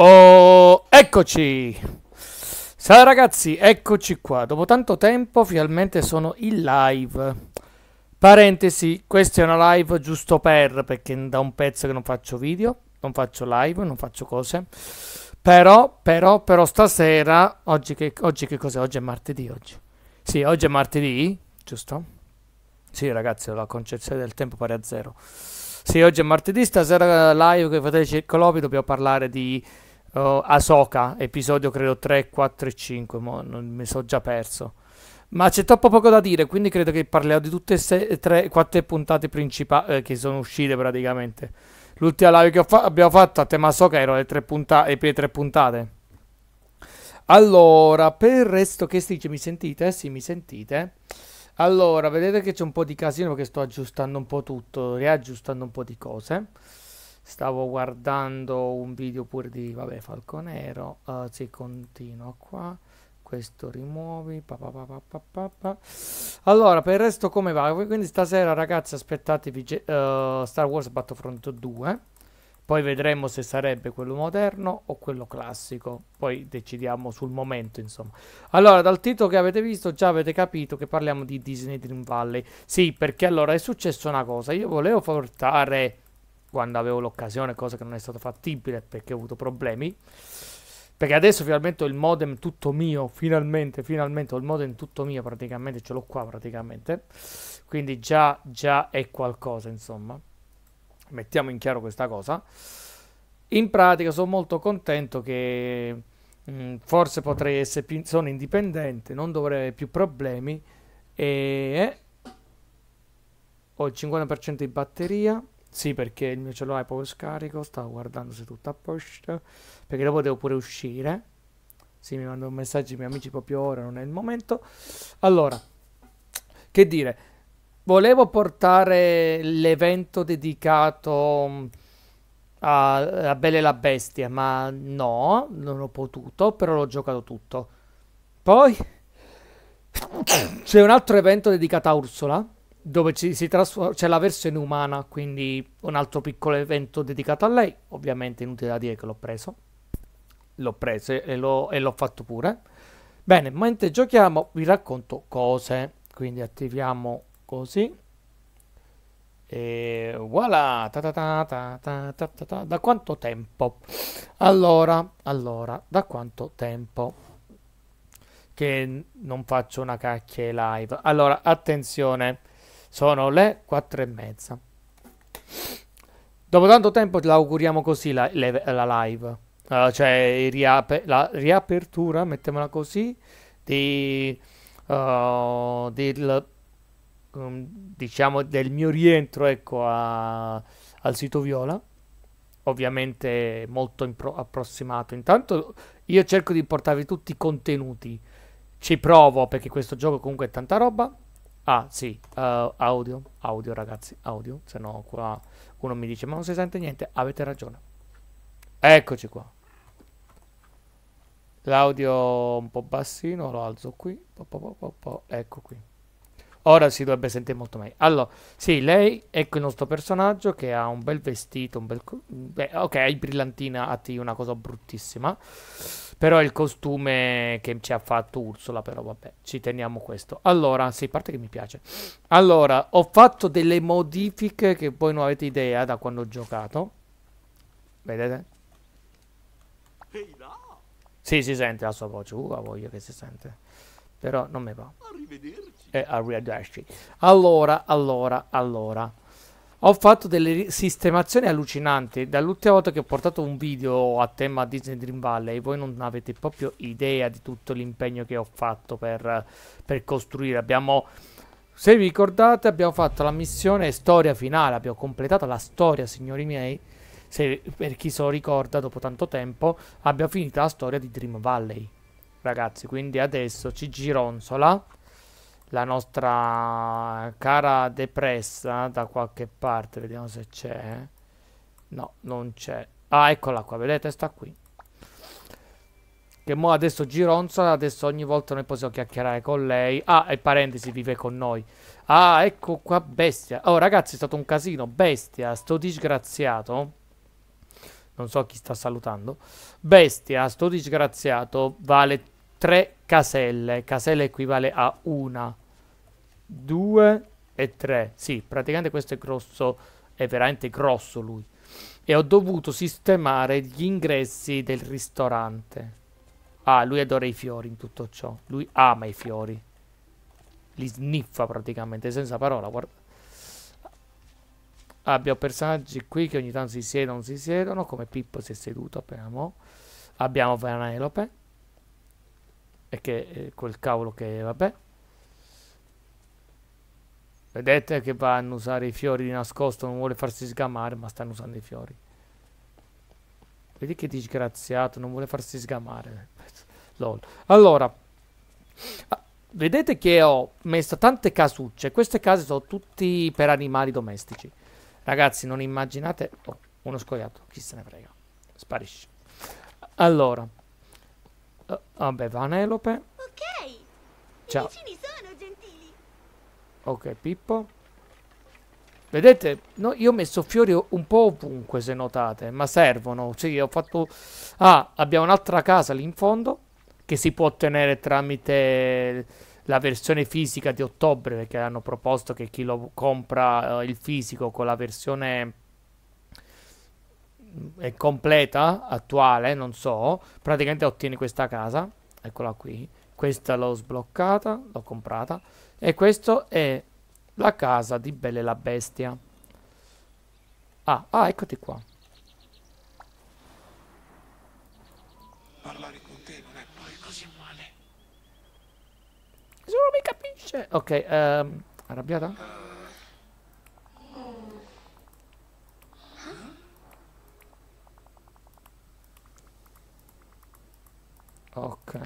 Oh, eccoci! Ciao ragazzi, eccoci qua. Dopo tanto tempo finalmente sono in live. Parentesi, questa è una live giusto per, perché da un pezzo che non faccio video, non faccio live, non faccio cose. Però, però, però stasera, oggi che, oggi che cos'è? Oggi è martedì, oggi. Sì, oggi è martedì, giusto? Sì ragazzi, la concezione del tempo pare a zero. Sì, oggi è martedì, stasera live che fratelli Circolopi dobbiamo parlare di uh, eh, Asoka, episodio credo 3, 4 e 5, mo, non, mi sono già perso. Ma c'è troppo poco da dire, quindi credo che parlerò di tutte e 3, 4 puntate principali eh, che sono uscite praticamente. L'ultima live che fa abbiamo fatto a tema Asoka erano le, tre punta- le prime tre puntate. Allora, per il resto che si dice, mi sentite? Sì, mi sentite. Allora, vedete che c'è un po' di casino perché sto aggiustando un po' tutto, riaggiustando un po' di cose stavo guardando un video pure di vabbè falconero uh, eh, si continua qua questo rimuovi pa, pa, pa, allora per il resto come va quindi stasera ragazzi aspettatevi uh, Star Wars Battlefront 2 poi vedremo se sarebbe quello moderno o quello classico poi decidiamo sul momento insomma allora dal titolo che avete visto già avete capito che parliamo di Disney Dream Valley sì perché allora è successa una cosa io volevo portare quando avevo l'occasione, cosa che non è stata fattibile perché ho avuto problemi. Perché adesso finalmente ho il modem tutto mio, finalmente, finalmente ho il modem tutto mio praticamente, ce l'ho qua praticamente. Quindi già, già è qualcosa, insomma. Mettiamo in chiaro questa cosa. In pratica sono molto contento che mh, mm, forse potrei essere più... sono indipendente, non dovrei avere più problemi e eh, ho il 50% di batteria. Sì, perché il mio cellulare è proprio scarico, stavo guardando se tutto a posto, perché dopo devo pure uscire. Sì, mi mandano messaggi i miei amici proprio ora, non è il momento. Allora, che dire, volevo portare l'evento dedicato mm, a, a Belle e la Bestia, ma no, non ho potuto, però l'ho giocato tutto. Poi c'è un altro evento dedicato a Ursula dove trasfor- c'è la versione umana, quindi un altro piccolo evento dedicato a lei. Ovviamente inutile da dire che l'ho preso. L'ho preso e, lo, e l'ho fatto pure. Bene, mentre giochiamo vi racconto cose. Quindi attiviamo così. E voilà! Ta ta ta da quanto tempo? Allora, allora, da quanto tempo che non faccio una cacchia live? Allora, attenzione, sono le quattro e mezza. Dopo tanto tempo l'auguriamo così la, le, la live. Uh, cioè riap la riapertura, mettiamola così, di, uh, del, um, diciamo del mio rientro ecco, a, al sito viola. Ovviamente molto approssimato. Intanto io cerco di portarvi tutti i contenuti. Ci provo perché questo gioco comunque è tanta roba. Ah, sì, uh, audio, audio ragazzi, audio, se no qua uno mi dice ma non si sente niente, avete ragione. Eccoci qua. L'audio un po' bassino, lo alzo qui, po, po, po, ecco qui. Ora si dovrebbe sentire molto meglio. Allora, sì, lei, ecco il nostro personaggio che ha un bel vestito, un bel... Beh, ok, hai brillantina a una cosa bruttissima. Però è il costume che ci ha fatto Ursula, però vabbè, ci teniamo questo. Allora, sì, parte che mi piace. Allora, ho fatto delle modifiche che voi non avete idea da quando ho giocato. Vedete? Sì, si sente la sua voce. Uh, voglio che si sente. Però non mi va. Arrivederci e eh, Ariadashi. Allora, allora, allora. Ho fatto delle sistemazioni allucinanti. Dall'ultima volta che ho portato un video a tema Disney Dream Valley, voi non avete proprio idea di tutto l'impegno che ho fatto per, per costruire. Abbiamo, se vi ricordate, abbiamo fatto la missione storia finale. Abbiamo completato la storia, signori miei. Se, per chi se lo ricorda, dopo tanto tempo, abbiamo finito la storia di Dream Valley. Ragazzi, quindi adesso ci gironzola la nostra cara depressa da qualche parte, vediamo se c'è. No, non c'è. Ah, eccola qua, vedete? Sta qui. Che mo adesso gironzola, adesso ogni volta noi possiamo chiacchierare con lei. Ah, e parentesi, vive con noi. Ah, ecco qua, bestia. Oh, ragazzi, è stato un casino, bestia, sto disgraziato. Non so chi sta salutando. Bestia, sto disgraziato, vale tre caselle. Caselle equivale a una, due e tre. Sì, praticamente questo è grosso, è veramente grosso lui. E ho dovuto sistemare gli ingressi del ristorante. Ah, lui adora i fiori in tutto ciò. Lui ama i fiori. Li sniffa praticamente, senza parola, guarda. Abbiamo personaggi qui che ogni tanto si siedono, si siedono, come Pippo si è seduto appena mo'. Abbiamo Vanellope e che eh, quel cavolo che vabbè vedete che vanno a usare i fiori di nascosto non vuole farsi sgamare ma stanno usando i fiori vedi che disgraziato non vuole farsi sgamare lol allora ah, vedete che ho messo tante casucce queste case sono tutte per animali domestici ragazzi non immaginate oh, uno scoiattolo chi se ne frega sparisce allora Uh, vabbè, Vanelope. Ok. Ciao. Ok, Pippo. Vedete, no, io ho messo fiori un po' ovunque, se notate, ma servono. Sì, ho fatto... Ah, abbiamo un'altra casa lì in fondo, che si può ottenere tramite la versione fisica di ottobre, perché hanno proposto che chi lo compra eh, il fisico con la versione è completa, attuale, non so, praticamente ottieni questa casa, eccola qui, questa l'ho sbloccata, l'ho comprata, e questa è la casa di Belle la Bestia. Ah, ah, eccoti qua. Parlare con te non è poi così male. Nessuno mi capisce. Ok, ehm, arrabbiata? Eh, Ok.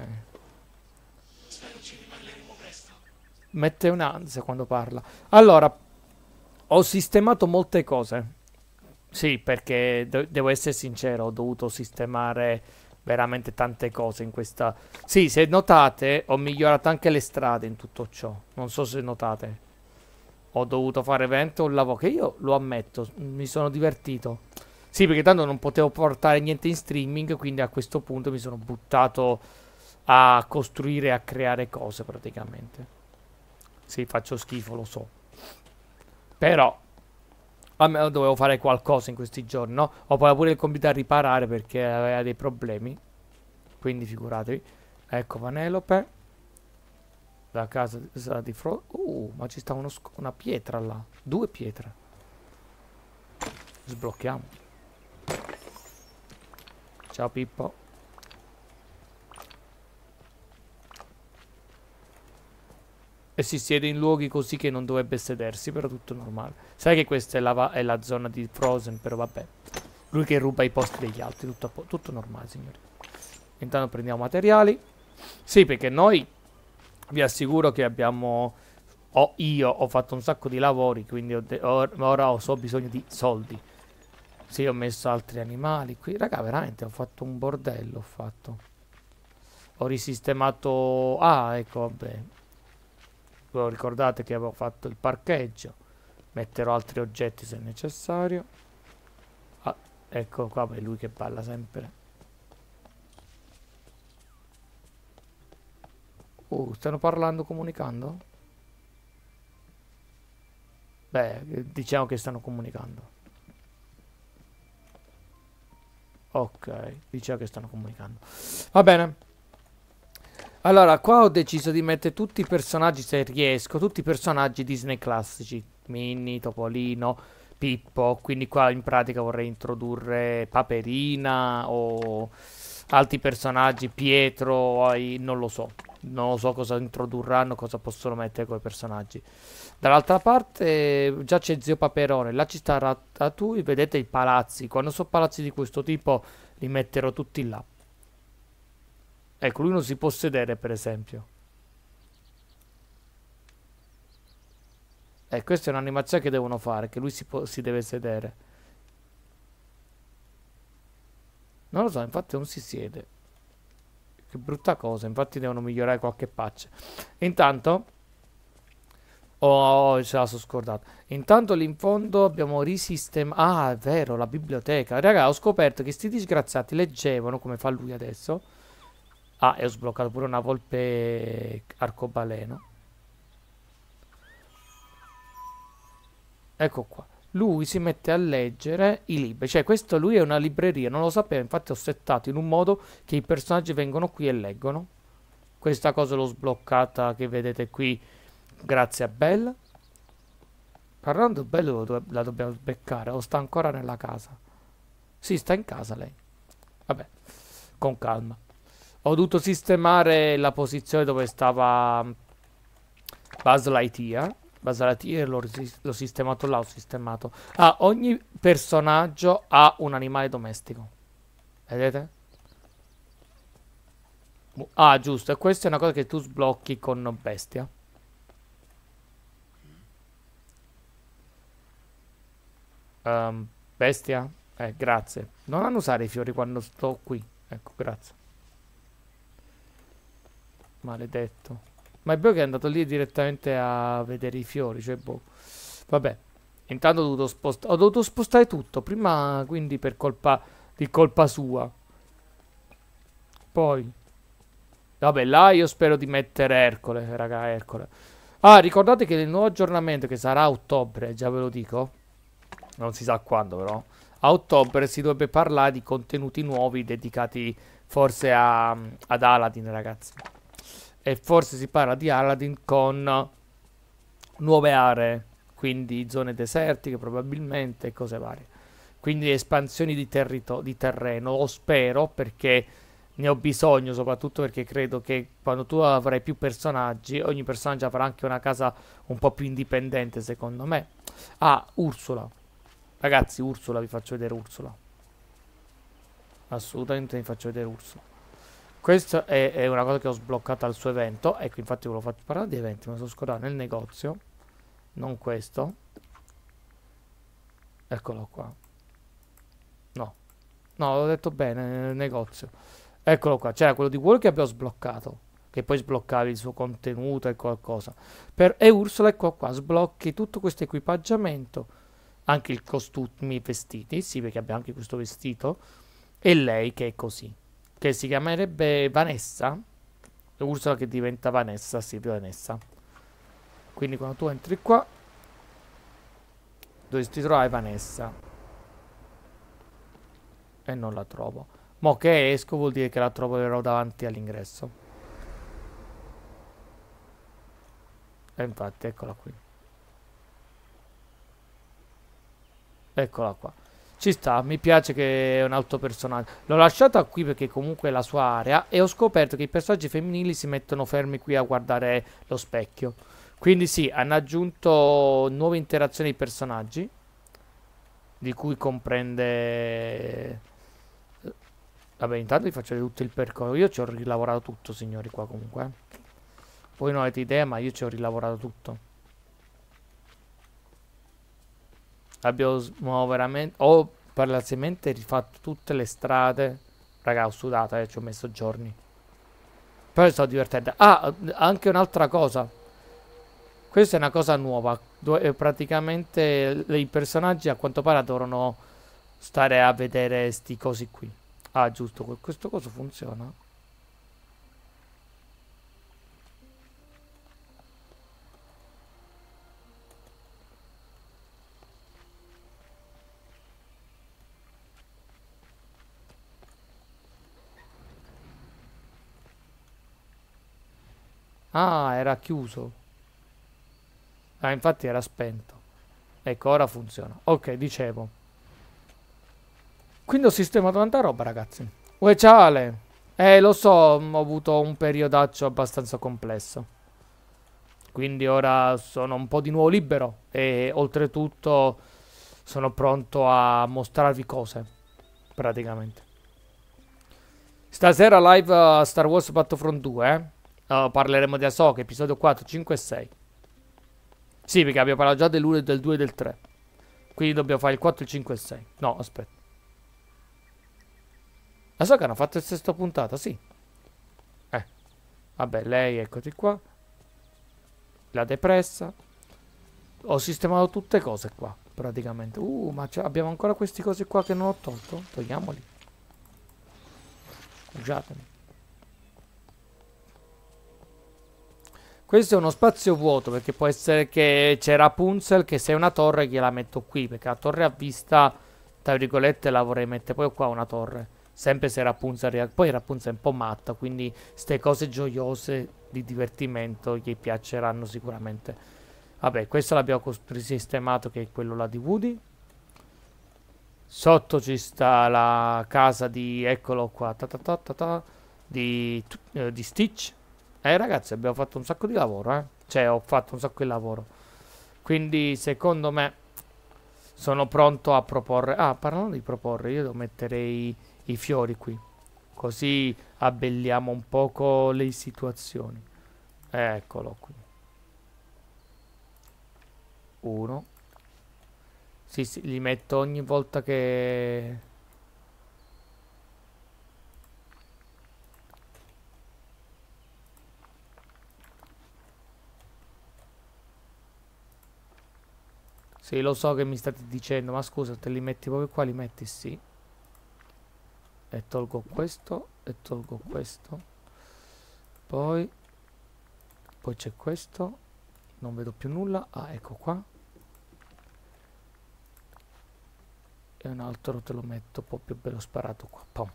Mette un'ansia quando parla. Allora, ho sistemato molte cose. Sì, perché devo essere sincero, ho dovuto sistemare veramente tante cose in questa... Sì, se notate, ho migliorato anche le strade in tutto ciò. Non so se notate. Ho dovuto fare veramente un lavoro che io lo ammetto, mi sono divertito. Sì, perché tanto non potevo portare niente in streaming, quindi a questo punto mi sono buttato a costruire e a creare cose praticamente. Sì, faccio schifo, lo so. Però almeno dovevo fare qualcosa in questi giorni, no? Ho poi pure il computer a riparare perché aveva dei problemi. Quindi figuratevi. Ecco Vanelope. La casa sarà di fronte. Uh, ma ci sta una pietra là. Due pietre. Sblocchiamo. Ciao Pippo. E si siede in luoghi così che non dovrebbe sedersi, però tutto normale. Sai che questa è la, è la zona di Frozen, però vabbè. Lui che ruba i posti degli altri, tutto, tutto normale, signori. Intanto prendiamo materiali. Sì, perché noi vi assicuro che abbiamo... Ho, io ho fatto un sacco di lavori, quindi ho ora ho so bisogno di soldi. Sì, ho messo altri animali qui. Raga, veramente, ho fatto un bordello, ho fatto. Ho risistemato... Ah, ecco, vabbè. ricordate che avevo fatto il parcheggio. Metterò altri oggetti se necessario. Ah, ecco qua, è lui che balla sempre. Uh, stanno parlando, comunicando? Beh, diciamo che stanno comunicando. Ok, diceva che stanno comunicando. Va bene. Allora, qua ho deciso di mettere tutti i personaggi, se riesco, tutti i personaggi Disney classici. Minnie, Topolino, Pippo. Quindi qua in pratica vorrei introdurre Paperina o altri personaggi, Pietro, non lo so. Non lo so cosa introdurranno, cosa possono mettere quei personaggi. Dall'altra parte già c'è Zio Paperone, là ci sta Ratatouille, vedete i palazzi. Quando sono palazzi di questo tipo li metterò tutti là. Ecco, lui non si può sedere per esempio. E eh, questa è un'animazione che devono fare, che lui si, può, si deve sedere. Non lo so, infatti non si siede. Che brutta cosa, infatti devono migliorare qualche patch. Intanto... Oh, oh, oh, ce la sono scordata. Intanto lì in fondo abbiamo risistemato. Ah, è vero, la biblioteca. Raga, ho scoperto che sti disgraziati leggevano, come fa lui adesso. Ah, e ho sbloccato pure una volpe arcobaleno. Ecco qua. Lui si mette a leggere i libri. Cioè, questo lui è una libreria. Non lo sapevo, infatti ho settato in un modo che i personaggi vengono qui e leggono. Questa cosa l'ho sbloccata, che vedete qui Grazie a Bella. Parlando Bella la dobbiamo beccare o sta ancora nella casa? Sì, sta in casa lei. Vabbè, con calma. Ho dovuto sistemare la posizione dove stava mm, Buzz Lightyear. Buzz Lightyear l'ho sistemato là, ho sistemato. Ah, ogni personaggio ha un animale domestico. Vedete? Boh. Ah, giusto, e questa è una cosa che tu sblocchi con bestia. Um, bestia, eh, grazie. Non hanno usare i fiori quando sto qui. Ecco, grazie. Maledetto. Ma è vero che è andato lì direttamente a vedere i fiori, cioè boh. Vabbè. Intanto ho dovuto, spost ho dovuto spostare tutto. Prima, quindi, per colpa di colpa sua. Poi. Vabbè, là io spero di mettere Ercole, raga, Ercole. Ah, ricordate che il nuovo aggiornamento, che sarà a ottobre, già ve lo dico non si sa quando però, a ottobre si dovrebbe parlare di contenuti nuovi dedicati forse a, ad Aladdin ragazzi. E forse si parla di Aladdin con nuove aree, quindi zone desertiche probabilmente cose varie. Quindi espansioni di, di terreno, lo spero perché ne ho bisogno soprattutto perché credo che quando tu avrai più personaggi, ogni personaggio avrà anche una casa un po' più indipendente secondo me. Ah, Ursula. Ragazzi, Ursula, vi faccio vedere Ursula. Assolutamente vi faccio vedere Ursula. Questa è, è una cosa che ho sbloccato al suo evento. Ecco, infatti ve lo faccio parlare di eventi, ma sono scordato nel negozio. Non questo. Eccolo qua. No. No, l'ho detto bene, nel negozio. Eccolo qua, c'era quello di Wall che abbiamo sbloccato che poi sbloccavi il suo contenuto e qualcosa. Per e Ursula ecco qua, sblocchi tutto questo equipaggiamento anche il costumi vestiti, sì perché abbiamo anche questo vestito, e lei che è così, che si chiamerebbe Vanessa, Ursula che diventa Vanessa, sì più Vanessa. Quindi quando tu entri qua, dovresti trovare Vanessa. E non la trovo. Mo che esco vuol dire che la troverò davanti all'ingresso. E infatti, eccola qui. Eccola qua. Ci sta, mi piace che è un altro personaggio. L'ho lasciata qui perché comunque è la sua area e ho scoperto che i personaggi femminili si mettono fermi qui a guardare lo specchio. Quindi sì, hanno aggiunto nuove interazioni ai personaggi, di cui comprende... Eh, vabbè, intanto vi faccio vedere tutto il percorso. Io ci ho rilavorato tutto, signori, qua comunque. Eh. Voi non avete idea, ma io ci ho rilavorato tutto. abbiamo veramente ho parzialmente rifatto tutte le strade raga ho sudato eh, ci ho messo giorni però è stato divertente ah anche un'altra cosa questa è una cosa nuova dove eh, praticamente i personaggi a quanto pare dovranno stare a vedere sti cosi qui ah giusto questo coso funziona Ah, era chiuso. Ah, infatti era spento. Ecco, ora funziona. Ok, dicevo. Quindi ho sistemato tanta roba, ragazzi. Uè, ciale! Eh, lo so, mm, ho avuto un periodaccio abbastanza complesso. Quindi ora sono un po' di nuovo libero. E oltretutto sono pronto a mostrarvi cose. Praticamente. Stasera live a Star Wars Battlefront 2, eh? uh, parleremo di Asoka, episodio 4, 5 e 6. Sì, perché abbiamo parlato già dell'1, del 2 e del 3. Quindi dobbiamo fare il 4, il 5 e il 6. No, aspetta. Asoka hanno fatto il sesto puntata, sì. Eh. Vabbè, lei, eccoti qua. La depressa. Ho sistemato tutte cose qua, praticamente. Uh, ma abbiamo ancora queste cose qua che non ho tolto? Togliamoli. Scusatemi. Questo è uno spazio vuoto perché può essere che c'è Rapunzel che se è una torre gliela metto qui perché la torre a vista, tra virgolette, la vorrei mettere poi qua una torre. Sempre se Rapunzel... Poi Rapunzel è un po' matta, quindi queste cose gioiose di divertimento gli piaceranno sicuramente. Vabbè, questo l'abbiamo sistemato che è quello là di Woody. Sotto ci sta la casa di... eccolo qua, ta ta ta ta, ta di, eh, di Stitch eh ragazzi abbiamo fatto un sacco di lavoro eh? Cioè ho fatto un sacco di lavoro Quindi secondo me Sono pronto a proporre Ah parlando di proporre io metterei i fiori qui Così abbelliamo un poco le situazioni Eccolo qui Uno Sì sì li metto ogni volta che Sì, lo so che mi state dicendo, ma scusa, te li metti proprio qua, li metti sì. E tolgo questo, e tolgo questo. Poi, poi c'è questo. Non vedo più nulla. Ah, ecco qua. E un altro te lo metto un po' più bello sparato qua. Pom.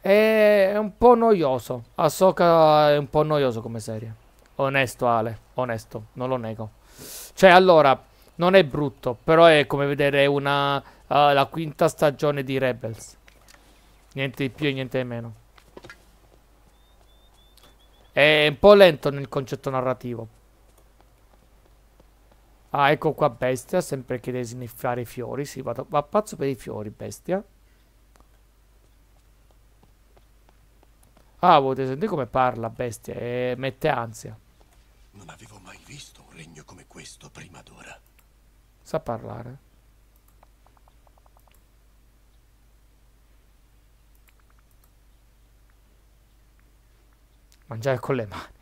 È un po' noioso. Ahsoka è un po' noioso come serie. Onesto Ale, onesto, non lo nego. Cioè, allora, non è brutto, però è come vedere una, uh, la quinta stagione di Rebels. Niente di più e niente di meno. È un po' lento nel concetto narrativo. Ah, ecco qua bestia, sempre che deve sniffare i fiori. Sì, vado, va pazzo per i fiori, bestia. Ah, volete sentire come parla, bestia, e eh, mette ansia. Non avevo mai visto un regno come questo prima d'ora. Sa parlare. Mangiare con le mani.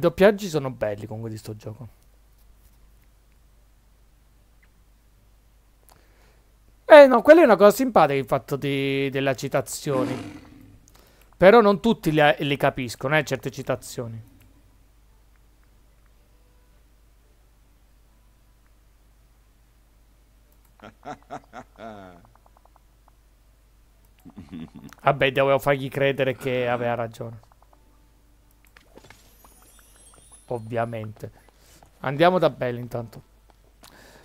doppiaggi sono belli comunque di sto gioco. Eh no, quella è una cosa simpatica il fatto di, della citazione. Però non tutti li, li capiscono, eh, certe citazioni. Vabbè, dovevo fargli credere che aveva ragione ovviamente. Andiamo da Belle intanto.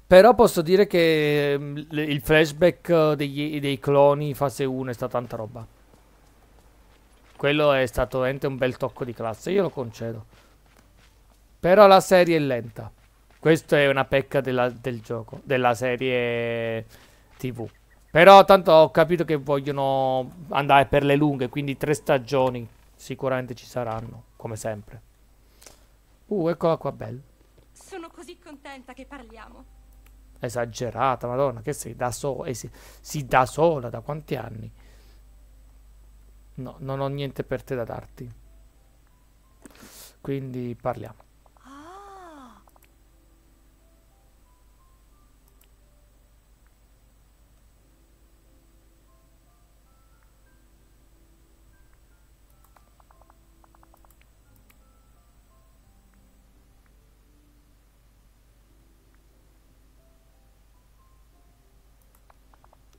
Però posso dire che mm, il flashback eh, degli, dei cloni fase 1 è stata tanta roba. Quello è stato veramente un bel tocco di classe, io lo concedo. Però la serie è lenta. Questa è una pecca della, del gioco, della serie TV. Però tanto ho capito che vogliono andare per le lunghe, quindi tre stagioni sicuramente ci saranno, come sempre. Uh, eccola qua, Belle. Sono così contenta che parliamo. Esagerata, madonna, che sei da sola. Eh, si, si da sola da quanti anni? No, non ho niente per te da darti. Quindi parliamo.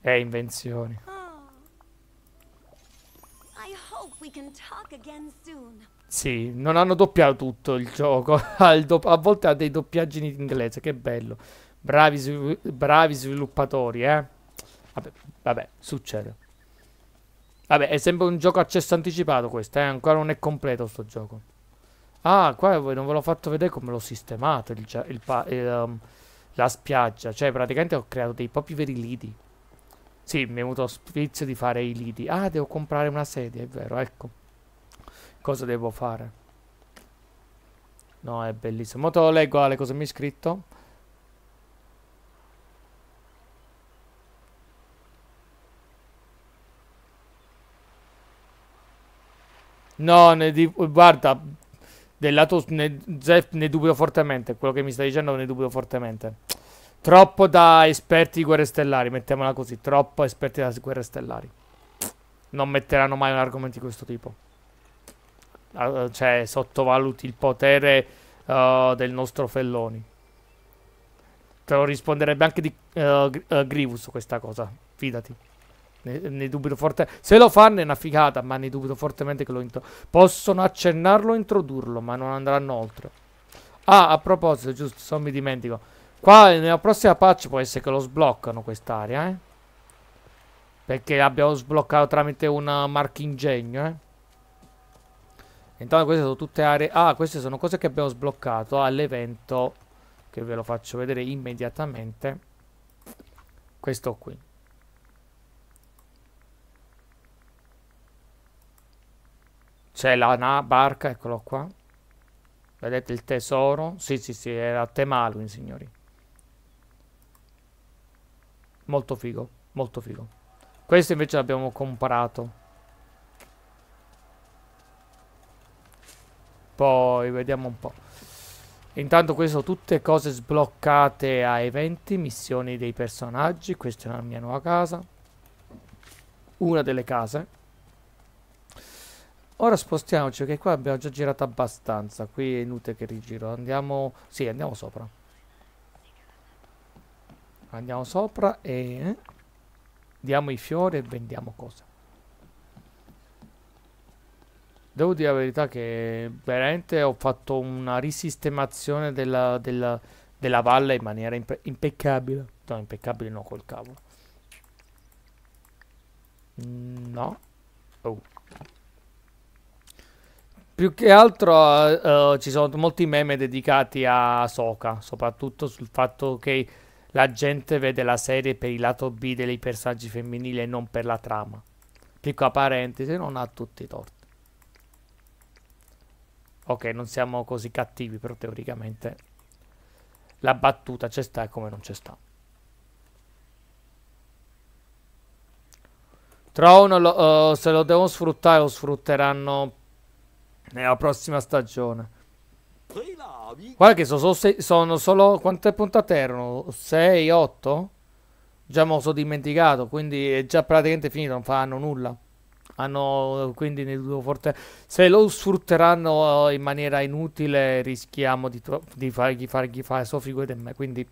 Che invenzioni. Oh. Sì, non hanno doppiato tutto il gioco. a volte ha dei doppiaggi in inglese, che bello. Bravi, bravi sviluppatori, eh. Vabbè, vabbè, succede. Vabbè, è sempre un gioco accesso anticipato questo, eh. Ancora non è completo sto gioco. Ah, qua non ve l'ho fatto vedere come l'ho sistemato il il il, um, la spiaggia. Cioè, praticamente ho creato dei propri veri lidi. Sì, mi è venuto lo spizio di fare i lidi. Ah, devo comprare una sedia, è vero, ecco. Cosa devo fare? No, è bellissimo. Mo te lo leggo, alle cose mi hai scritto? No, ne di, guarda, del lato ne, ne dubito fortemente, quello che mi stai dicendo ne dubito fortemente. Troppo da esperti di guerre stellari, mettiamola così, troppo esperti da guerre stellari. Non metteranno mai un argomento di questo tipo. Ah, cioè, sottovaluti il potere uh, del nostro Felloni. Te lo risponderebbe anche di uh, Grievous questa cosa, fidati. Ne, ne dubito fortemente. Se lo fanno è una figata, ma ne dubito fortemente che lo intro... Possono accennarlo e introdurlo, ma non andranno oltre. Ah, a proposito, giusto, non mi dimentico. Qua nella prossima patch può essere che lo sbloccano quest'area, eh. Perché l'abbiamo sbloccato tramite un marchingegno, eh. Intanto queste sono tutte aree... Ah, queste sono cose che abbiamo sbloccato all'evento che ve lo faccio vedere immediatamente. Questo qui. C'è la barca, eccolo qua. Vedete il tesoro? Sì, sì, sì, era Temalwin, signori. Molto figo, molto figo. Questo invece l'abbiamo comprato. Poi vediamo un po'. Intanto queste sono tutte cose sbloccate a eventi, missioni dei personaggi. Questa è la mia nuova casa. Una delle case. Ora spostiamoci che qua abbiamo già girato abbastanza. Qui è inutile che rigiro. Andiamo... Sì, andiamo sopra andiamo sopra e eh, diamo i fiori e vendiamo cose devo dire la verità che veramente ho fatto una risistemazione della, della, della valle in maniera impe impeccabile no impeccabile no col cavolo no oh più che altro uh, ci sono molti meme dedicati a Soka, soprattutto sul fatto che la gente vede la serie per il lato B dei personaggi femminili e non per la trama. Piccola parentesi, non ha tutti i torti. Ok, non siamo così cattivi, però teoricamente la battuta c'è sta come non c'è sta. Trono, lo, uh, se lo devono sfruttare lo sfrutteranno nella prossima stagione. Guarda che sono, sei, sono solo... Quante puntate erano? 6, 8? Già me lo sono dimenticato, quindi è già praticamente finito, non fanno nulla. Hanno quindi ne devo forte... Se lo sfrutteranno eh, in maniera inutile rischiamo di, di fargli, fargli fare solo figure di me, quindi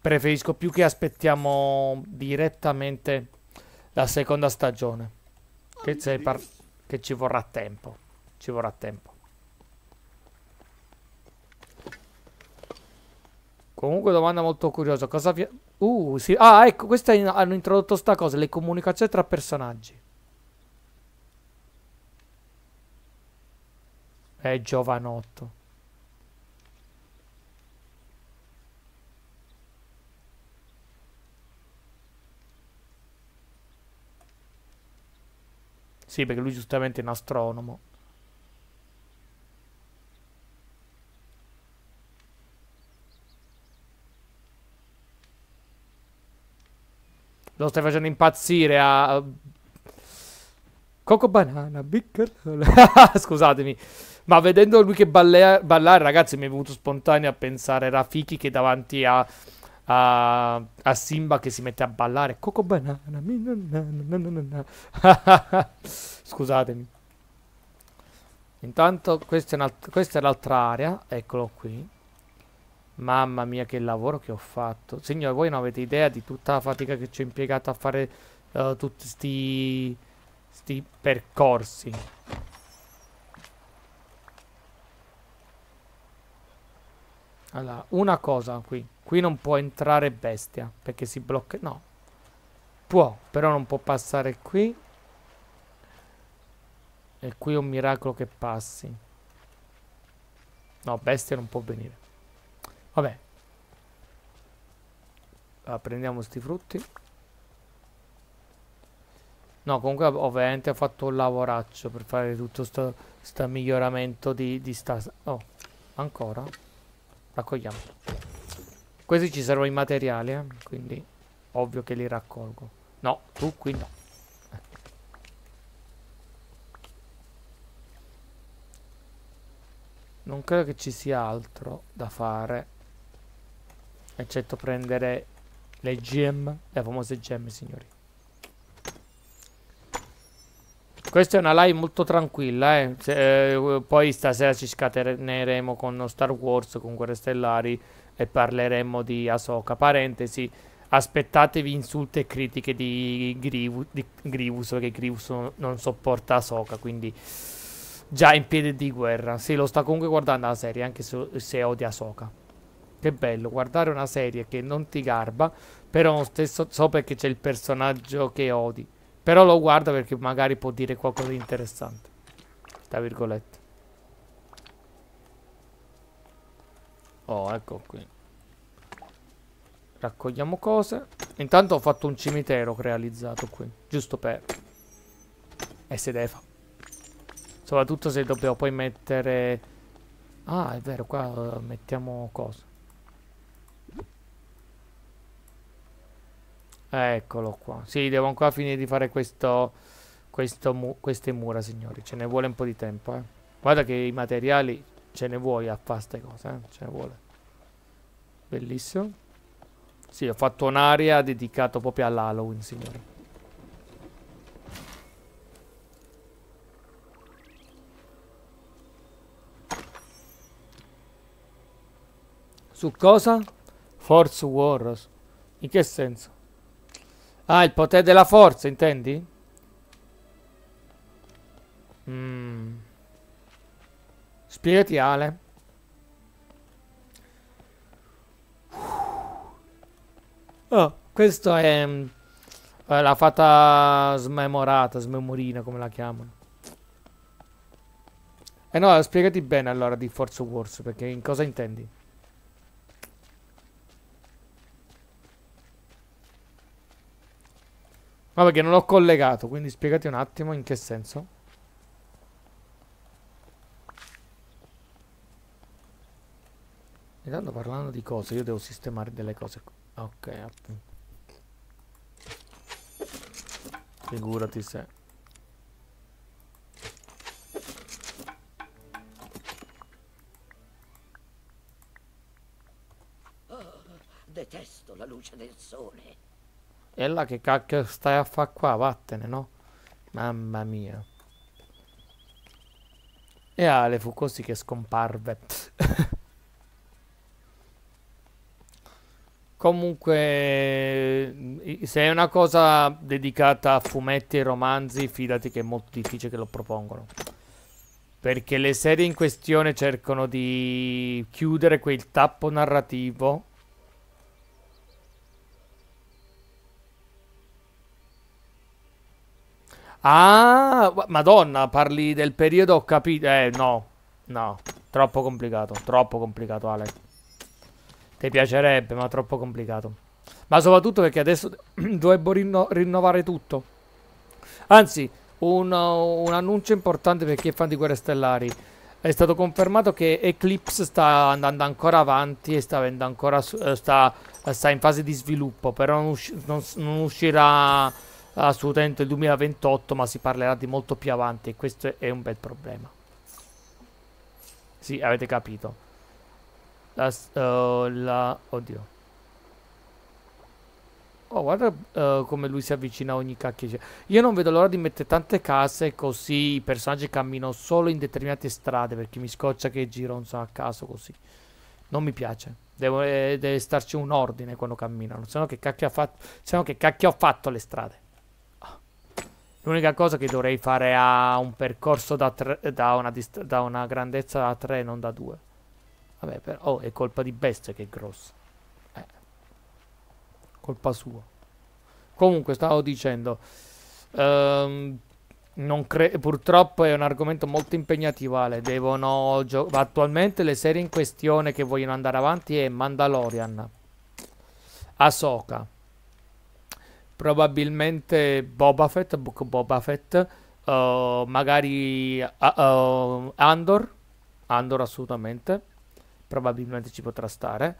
preferisco più che aspettiamo direttamente la seconda stagione. Che, ah, par- che ci vorrà tempo. Ci vorrà tempo. Comunque domanda molto curiosa. Cosa vi... Uh, sì. Ah, ecco, queste hanno introdotto sta cosa, le comunicazioni tra personaggi. Eh, giovanotto. Sì, perché lui giustamente è un astronomo. Lo stai facendo impazzire a... Coco banana, bicchiere... Scusatemi. Ma vedendo lui che ballea, ballare, ragazzi, mi è venuto spontaneo a pensare Rafiki che davanti a, a, a, Simba che si mette a ballare. Coco banana. Scusatemi. Intanto questa è, questa è l'altra area. Eccolo qui. Mamma mia che lavoro che ho fatto. Signore, voi non avete idea di tutta la fatica che ci ho impiegato a fare uh, tutti sti, sti percorsi. Allora, una cosa qui. Qui non può entrare bestia, perché si blocca... No. Può, però non può passare qui. E qui è un miracolo che passi. No, bestia non può venire. Vabbè. Allora, ah, prendiamo sti frutti. No, comunque ovviamente ho fatto un lavoraccio per fare tutto sto, sto miglioramento di, di sta... Oh, ancora? Raccogliamo. Questi ci servono i materiali, eh? quindi ovvio che li raccolgo. No, tu qui no. Non credo che ci sia altro da fare eccetto prendere le gem, le famose gem, signori. Questa è una live molto tranquilla, eh. Se, eh, poi stasera ci scateneremo con Star Wars, con Guerre Stellari e parleremo di Asoka. Parentesi, aspettatevi insulti e critiche di, Grievous, di Grievous perché Grievous non sopporta Asoka, quindi già in piedi di guerra. Sì, lo sta comunque guardando la serie, anche se, se odia Asoka. Che bello guardare una serie che non ti garba, però lo stesso so perché c'è il personaggio che odi. Però lo guarda perché magari può dire qualcosa di interessante. Tra virgolette. Oh, ecco qui. Raccogliamo cose. Intanto ho fatto un cimitero realizzato qui. Giusto per... E se deve fare. Soprattutto se dobbiamo poi mettere... Ah, è vero, qua eh, mettiamo cose. Eccolo qua. Sì, devo ancora finire di fare questo, questo mu queste mura, signori. Ce ne vuole un po' di tempo, eh. Guarda che i materiali ce ne vuoi a fare queste cose, eh. Ce ne vuole. Bellissimo. Sì, ho fatto un'area dedicata proprio all'Halloween, signori. Su cosa? Force Wars. In che senso? Ah, il potere della forza, intendi? Mm. Spirituale. Oh, questo è... Mm, eh, la fata smemorata, smemorina, come la chiamano. E eh no, spiegati bene allora di Force Wars, perché in cosa intendi? Ma perché non l'ho collegato, quindi spiegati un attimo in che senso. Intanto parlando di cose, io devo sistemare delle cose. Ok, appunto. Figurati se... Oh, detesto la luce del sole. E là che cacchio stai a fare qua? Vattene, no? Mamma mia. E Ale fu così che scomparve. Comunque, se è una cosa dedicata a fumetti e romanzi, fidati che è molto difficile che lo propongono. Perché le serie in questione cercano di chiudere quel tappo narrativo Ah, madonna, parli del periodo, ho capito. Eh, no, no, troppo complicato, troppo complicato, Ale. Ti piacerebbe, ma troppo complicato. Ma soprattutto perché adesso dovevo rinno rinnovare tutto. Anzi, un, un annuncio importante per chi è fan di Guerre Stellari. È stato confermato che Eclipse sta andando ancora avanti e sta ancora... Eh, sta, sta in fase di sviluppo, però non, usci non, non uscirà Ah, assolutamente il 2028, ma si parlerà di molto più avanti e questo è un bel problema. Sì, avete capito. La, uh, la... Oddio. Oh, guarda uh, come lui si avvicina a ogni cacchio. Io non vedo l'ora di mettere tante case così i personaggi camminano solo in determinate strade perché mi scoccia che giro un so, a caso così. Non mi piace. Deve, eh, deve starci un ordine quando camminano. Se no che cacchio, fatto, che cacchio ho fatto le strade. L'unica cosa che dovrei fare a un percorso da, tre, da, una, da una, grandezza da 3, non da 2. Vabbè, però... Oh, è colpa di bestia che è grossa. Eh. Colpa sua. Comunque, stavo dicendo... Um, purtroppo è un argomento molto impegnativo, Ale. Devono attualmente le serie in questione che vogliono andare avanti è Mandalorian, Ahsoka, probabilmente Boba Fett, Book Boba Fett, uh, magari uh, uh, Andor, Andor assolutamente, probabilmente ci potrà stare,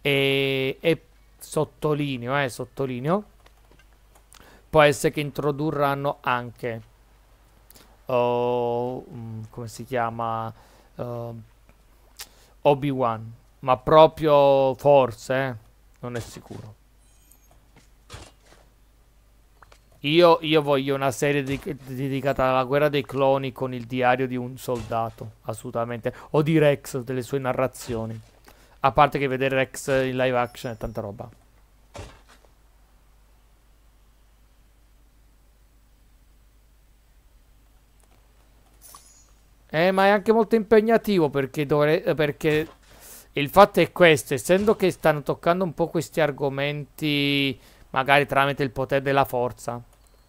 e, e sottolineo, eh, sottolineo, può essere che introdurranno anche, mm, come si chiama, Obi-Wan, ma proprio forse, eh, non è sicuro. Io, io, voglio una serie di, dedicata alla guerra dei cloni con il diario di un soldato, assolutamente. O di Rex, delle sue narrazioni. A parte che vedere Rex in live action è tanta roba. Eh, ma è anche molto impegnativo perché, dovre- perché il fatto è questo, essendo che stanno toccando un po' questi argomenti magari tramite il potere della forza.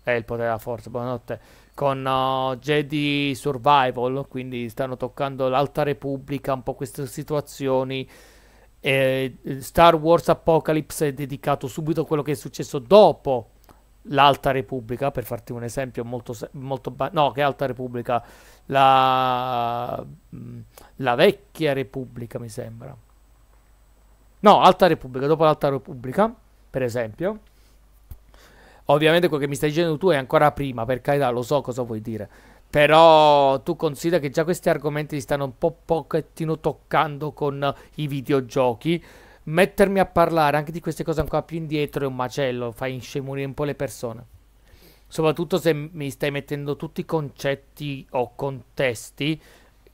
Eh, il potere della forza, buonanotte. Con uh, Jedi Survival, quindi stanno toccando l'Alta Repubblica, un po' queste situazioni. Eh, Star Wars Apocalypse è dedicato subito a quello che è successo dopo l'Alta Repubblica, per farti un esempio molto... molto no, che Alta Repubblica? La, mm, la vecchia Repubblica, mi sembra. No, Alta Repubblica, dopo l'Alta Repubblica per esempio. Ovviamente quello che mi stai dicendo tu è ancora prima, per carità, lo so cosa vuoi dire. Però tu considera che già questi argomenti li stanno un po' pochettino toccando con i videogiochi. Mettermi a parlare anche di queste cose ancora più indietro è un macello, fai inscemurire un po' le persone. Soprattutto se mi stai mettendo tutti concetti o contesti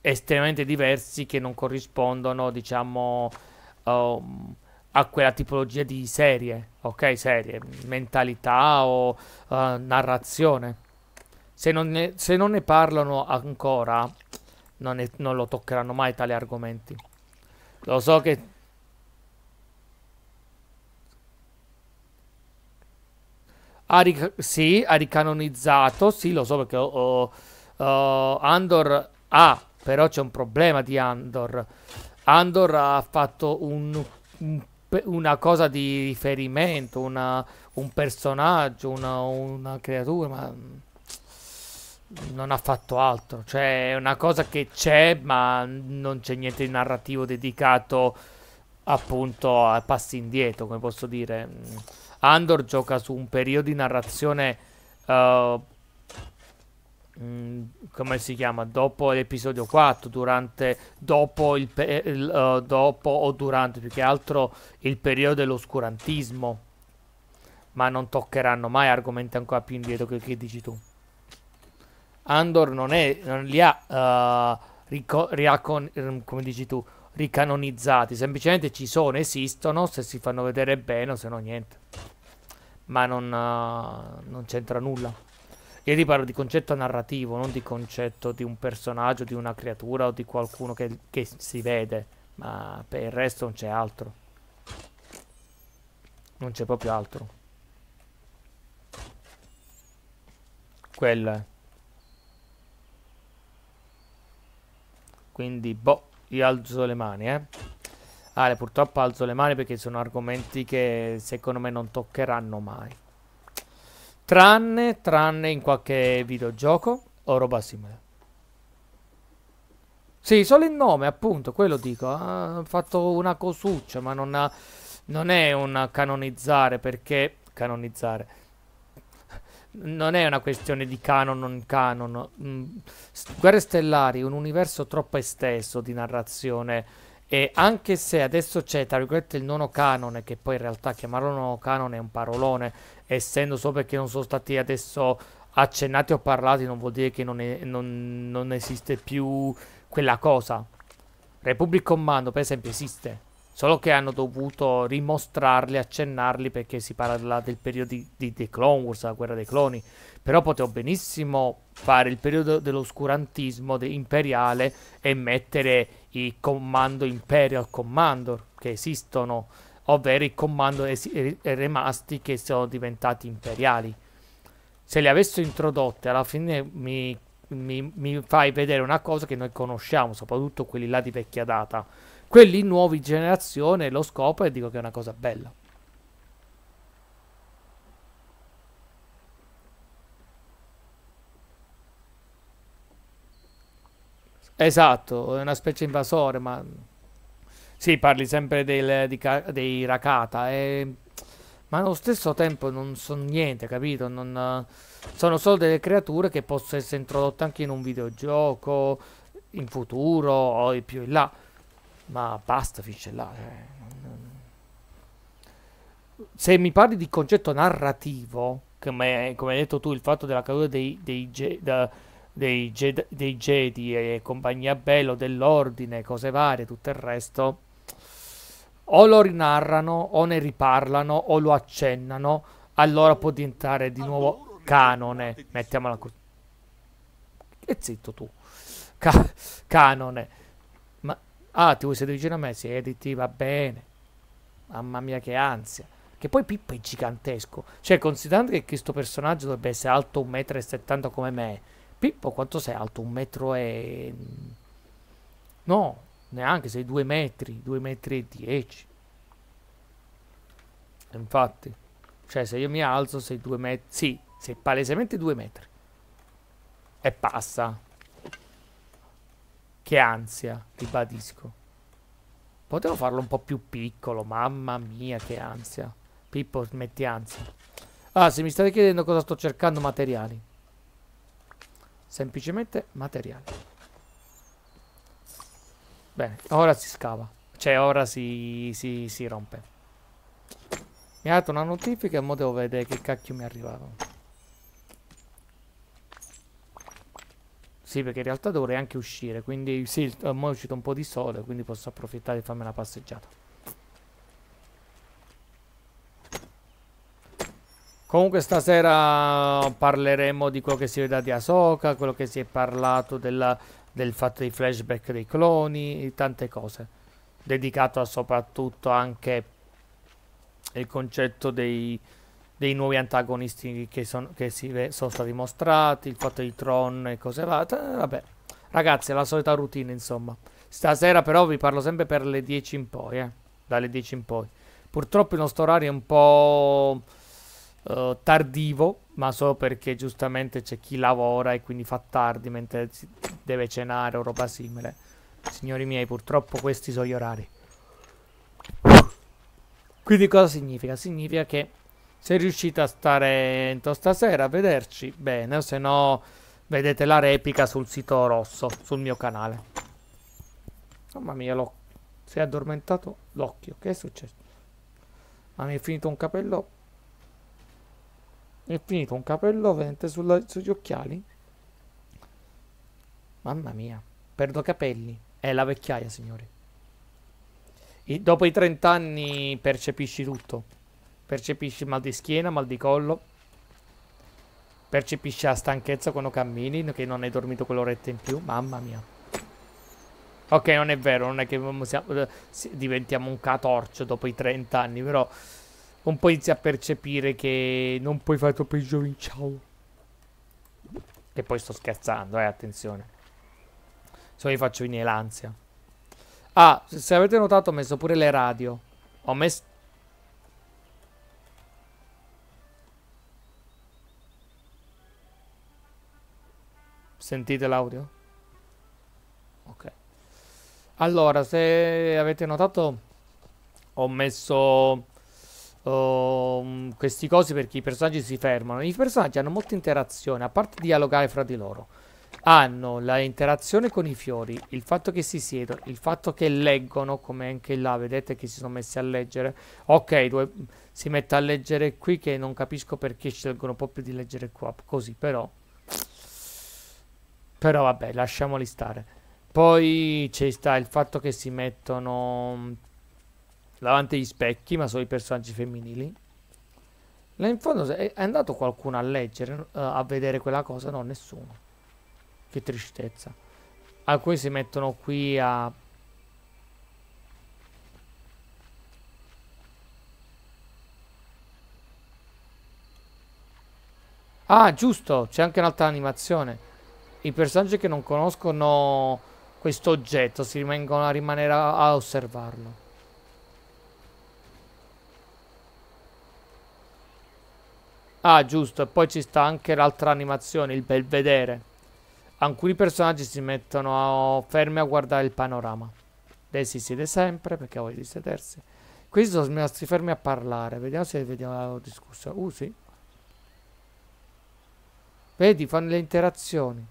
estremamente diversi che non corrispondono, diciamo, um, a quella tipologia di serie, ok? Serie, mentalità o uh, narrazione. Se non, ne, se non, ne, parlano ancora, non, ne, non lo toccheranno mai tali argomenti. Lo so che ha sì, ha ricanonizzato, sì, lo so perché oh, oh, Andor ha, ah, però c'è un problema di Andor. Andor ha fatto un, un una cosa di riferimento, una, un personaggio, una, una, creatura, ma mm, non ha fatto altro. Cioè, è una cosa che c'è, ma non c'è niente di narrativo dedicato appunto a passi indietro, come posso dire. Mm, Andor gioca su un periodo di narrazione uh, Mm, come si chiama? Dopo l'episodio 4, durante, dopo, il, il, uh, dopo o durante più che altro il periodo dell'oscurantismo. Ma non toccheranno mai argomenti ancora più indietro che, che dici tu. Andor non, è, non li ha, uh, rico, riacon, mm, come dici tu, ricanonizzati. Semplicemente ci sono, esistono, se si fanno vedere bene o se no niente. Ma non, uh, non c'entra nulla. Io ti parlo di concetto narrativo, non di concetto di un personaggio, di una creatura o di qualcuno che, che si vede. Ma per il resto non c'è altro. Non c'è proprio altro. Quello è. Quindi, boh, io alzo le mani, eh. ah, purtroppo alzo le mani perché sono argomenti che secondo me non toccheranno mai. Tranne, tranne in qualche videogioco o roba simile. Sì, solo il nome, appunto, quello dico. Ha fatto una cosuccia, ma non, ha, non è un canonizzare, perché... Canonizzare. Non è una questione di canon o non canon. Mm, Guerre Stellari, un universo troppo esteso di narrazione e anche se adesso c'è, tra virgolette, il nono canone, che poi in realtà chiamarlo nono canone è un parolone, essendo solo perché non sono stati adesso accennati o parlati, non vuol dire che non, è, non, non esiste più quella cosa. Republic Commando, per esempio, esiste. Solo che hanno dovuto rimostrarli, accennarli perché si parla del periodo di, di, di Clone Wars, la guerra dei cloni. Però potevo benissimo fare il periodo dell'oscurantismo de imperiale e mettere i comando Imperial Commandor che esistono, ovvero i Commando rimasti che sono diventati imperiali. Se li avessero introdotti alla fine mi, mi, mi fai vedere una cosa che noi conosciamo, soprattutto quelli là di vecchia data quelli nuovi generazione lo scopo e dico che è una cosa bella. Esatto, è una specie invasore, ma... Sì, parli sempre del, di, dei Rakata, e... ma allo stesso tempo non sono niente, capito? Non, sono solo delle creature che possono essere introdotte anche in un videogioco, in futuro o più in là ma basta, finisce là. Cioè, Se mi parli di concetto narrativo, come, come hai detto tu, il fatto della caduta dei, dei, dei, dei, Jedi, dei Jedi e compagnia bello, dell'ordine, cose varie, tutto il resto, o lo rinarrano, o ne riparlano, o lo accennano, allora può diventare di nuovo canone. Mettiamola così. E zitto tu. Ca- canone. Ah, ti vuoi sedere vicino a me? Siediti, va bene. Mamma mia, che ansia. Che poi Pippo è gigantesco. Cioè, considerando che questo personaggio dovrebbe essere alto 1,70 m come me, Pippo quanto sei alto? Un metro e... No, neanche, sei 2 metri, 2 metri e 10. Infatti, cioè se io mi alzo sei 2 metri... Sì, sei palesemente 2 metri. E passa. Che ansia, ribadisco. Potevo farlo un po' più piccolo, mamma mia, che ansia. Pippo, smetti ansia. Ah, se mi state chiedendo cosa sto cercando, materiali. Semplicemente materiali. Bene, ora si scava. Cioè, ora si, si, si rompe. Mi ha dato una notifica e ora devo vedere che cacchio mi arrivava. Sì, perché in realtà dovrei anche uscire, quindi sì, eh, è uscito un po' di sole, quindi posso approfittare di farmi una passeggiata. Comunque stasera parleremo di quello che si vede di Asoka, quello che si è parlato della, del fatto dei flashback dei cloni, tante cose. Dedicato soprattutto anche il concetto dei, dei nuovi antagonisti che, son, che si, sono stati mostrati, il fatto di Tron e cose varie. Vabbè, ragazzi, è la solita routine, insomma. Stasera però vi parlo sempre per le 10 in poi, eh? dalle 10 in poi. Purtroppo il nostro orario è un po' eh, tardivo, ma solo perché giustamente c'è chi lavora e quindi fa tardi mentre deve cenare o roba simile. Signori miei, purtroppo questi sono gli orari. Quindi cosa significa? Significa che se riuscite a stare entro stasera a vederci, bene, se no vedete la replica sul sito rosso, sul mio canale. Mamma mia, l'ho... si è addormentato l'occhio, che è successo? Ma mi è finito un capello... Mi è finito un capello vedete, sulla... sugli occhiali? Mamma mia, perdo capelli. È la vecchiaia, signori. I... dopo i 30 anni percepisci tutto. Percepisci mal di schiena, mal di collo. Percepisci la stanchezza quando cammini, che non hai dormito quell'oretta in più. Mamma mia. Ok, non è vero, non è che siamo, eh, diventiamo un catorcio dopo i 30 anni, però un po' inizi a percepire che non puoi fare troppo i giovani, ciao. E poi sto scherzando, eh, attenzione. Ah, se no gli faccio venire l'ansia. Ah, se avete notato ho messo pure le radio. Ho messo... Sentite l'audio? Ok. Allora, se avete notato, ho messo uh, questi cosi perché i personaggi si fermano. I personaggi hanno molta interazione, a parte dialogare fra di loro. Hanno la interazione con i fiori, il fatto che si siedono, il fatto che leggono, come anche là, vedete che si sono messi a leggere. Ok, due, si mette a leggere qui che non capisco perché scelgono proprio di leggere qua, così però... Però vabbè, lasciamoli stare. Poi c'è sta il fatto che si mettono davanti agli specchi, ma sono i personaggi femminili. Là in fondo è andato qualcuno a leggere, eh, a vedere quella cosa? No, nessuno. Che tristezza. Alcuni si mettono qui a Ah, giusto, c'è anche un'altra animazione i personaggi che non conoscono questo oggetto si rimangono a rimanere a, a osservarlo. Ah, giusto, e poi ci sta anche l'altra animazione, il belvedere. Alcuni personaggi si mettono a... fermi a guardare il panorama. Lei si siede sempre perché ha voglia di sedersi. Questi sono rimasti fermi a parlare. Vediamo se vediamo la discussione. Uh, sì. Vedi, fanno le interazioni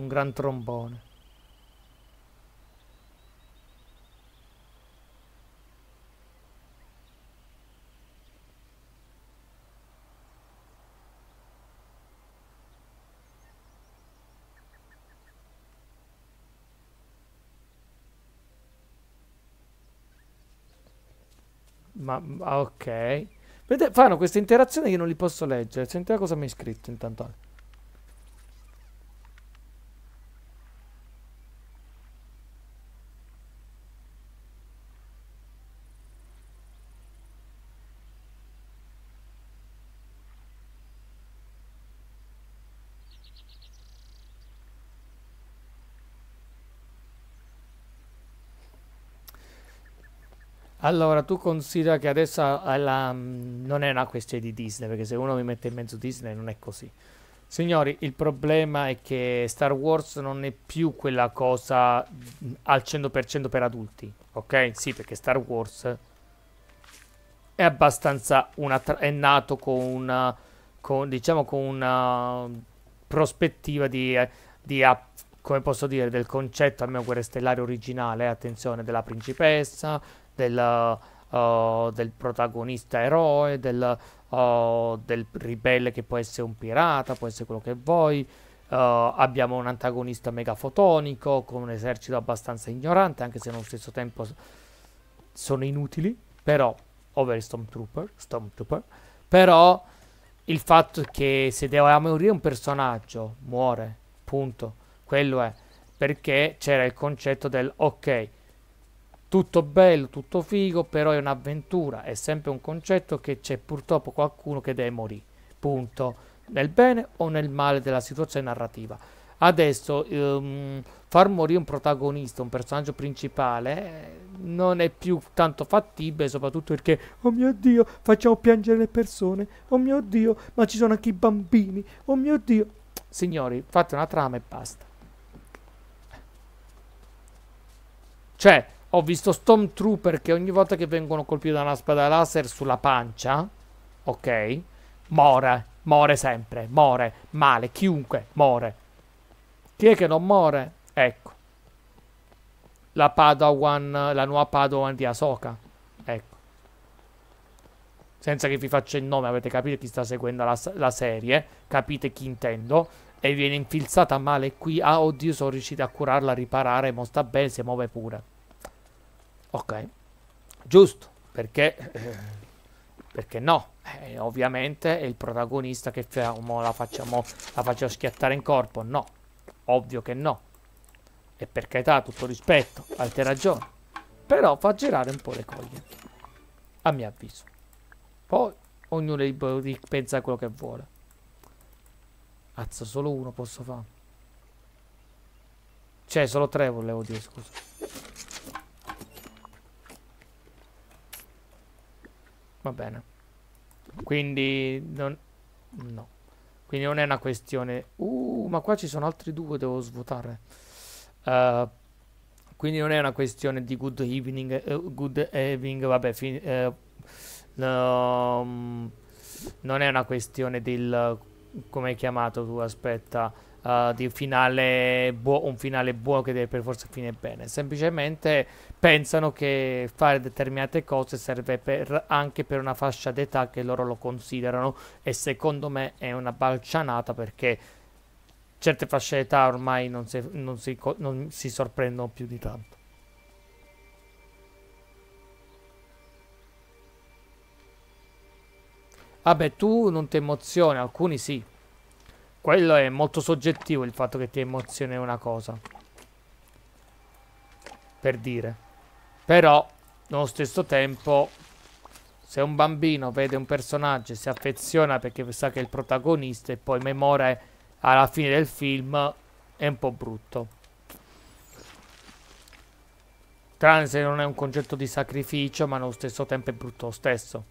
un gran trombone. Ma, ok. Vedete, fanno queste interazioni che non li posso leggere. Sentite cosa mi hai scritto intanto. Allora, tu considera che adesso alla, non è una questione di Disney, perché se uno mi mette in mezzo Disney non è così. Signori, il problema è che Star Wars non è più quella cosa al 100% per adulti, ok? Sì, perché Star Wars è abbastanza una è nato con una con, diciamo con una prospettiva di, di come posso dire, del concetto almeno guerra stellare originale, eh, attenzione, della principessa, del, uh, del protagonista eroe, del, uh, del, ribelle che può essere un pirata, può essere quello che vuoi. Uh, abbiamo un antagonista megafotonico con un esercito abbastanza ignorante, anche se nello stesso tempo sono inutili, però, over Stormtrooper, Stormtrooper, però il fatto che se deve morire un personaggio, muore, punto, quello è, perché c'era il concetto del ok, tutto bello, tutto figo, però è un'avventura, è sempre un concetto che c'è purtroppo qualcuno che deve morire, punto, nel bene o nel male della situazione narrativa. Adesso um, far morire un protagonista, un personaggio principale, eh, non è più tanto fattibile, soprattutto perché, oh mio Dio, facciamo piangere le persone, oh mio Dio, ma ci sono anche i bambini, oh mio Dio. Signori, fate una trama e basta. Cioè, ho visto Stormtrooper che ogni volta che vengono colpiti da una spada laser sulla pancia, ok, muore, muore sempre, muore, male, chiunque, muore. Chi è che non muore? Ecco. La Padawan, la nuova Padawan di Asoka. Ecco. Senza che vi faccia il nome, avete capito chi sta seguendo la, la serie, capite chi intendo e viene infilzata male qui. Ah, oddio, sono riuscito a curarla, a riparare, mo sta bene, si muove pure. Ok, giusto, perché, eh, perché no? Eh, ovviamente è il protagonista che facciamo, la, facciamo, la facciamo schiattare in corpo, no, ovvio che no. E per carità, tutto rispetto, altre ragioni. Però fa girare un po' le coglie, a mio avviso. Poi ognuno pensa quello che vuole. Azzo, solo uno posso fare. Cioè, solo tre volevo dire, scusa. Va bene. Quindi non... No. Quindi non è una questione... Uh, ma qua ci sono altri due devo svuotare. Uh, quindi non è una questione di good evening... Uh, good evening, vabbè, fin, uh, no, mm, non è una questione del... Come hai chiamato tu, aspetta... di finale un finale buono che deve per forza finire bene. Semplicemente pensano che fare determinate cose serve per, anche per una fascia d'età che loro lo considerano e secondo me è una balcianata perché certe fasce d'età ormai non si, non si, non si sorprendono più di tanto. Vabbè, ah tu non ti emozioni, alcuni sì. Quello è molto soggettivo il fatto che ti emozioni una cosa. Per dire. Però, nello stesso tempo, se un bambino vede un personaggio e si affeziona perché sa che è il protagonista e poi memora alla fine del film, è un po' brutto. Tranne se non è un concetto di sacrificio, ma nello stesso tempo è brutto lo stesso.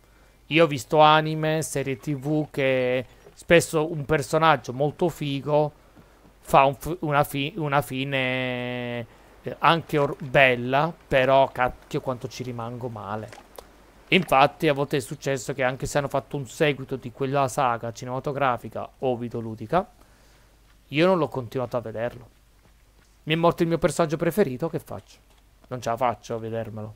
Io ho visto anime, serie tv che spesso un personaggio molto figo fa un, una, fi una fine eh, anche bella, però cacchio quanto ci rimango male. Infatti a volte è successo che anche se hanno fatto un seguito di quella saga cinematografica o videoludica, io non l'ho continuato a vederlo. Mi è morto il mio personaggio preferito, che faccio? Non ce la faccio a vedermelo.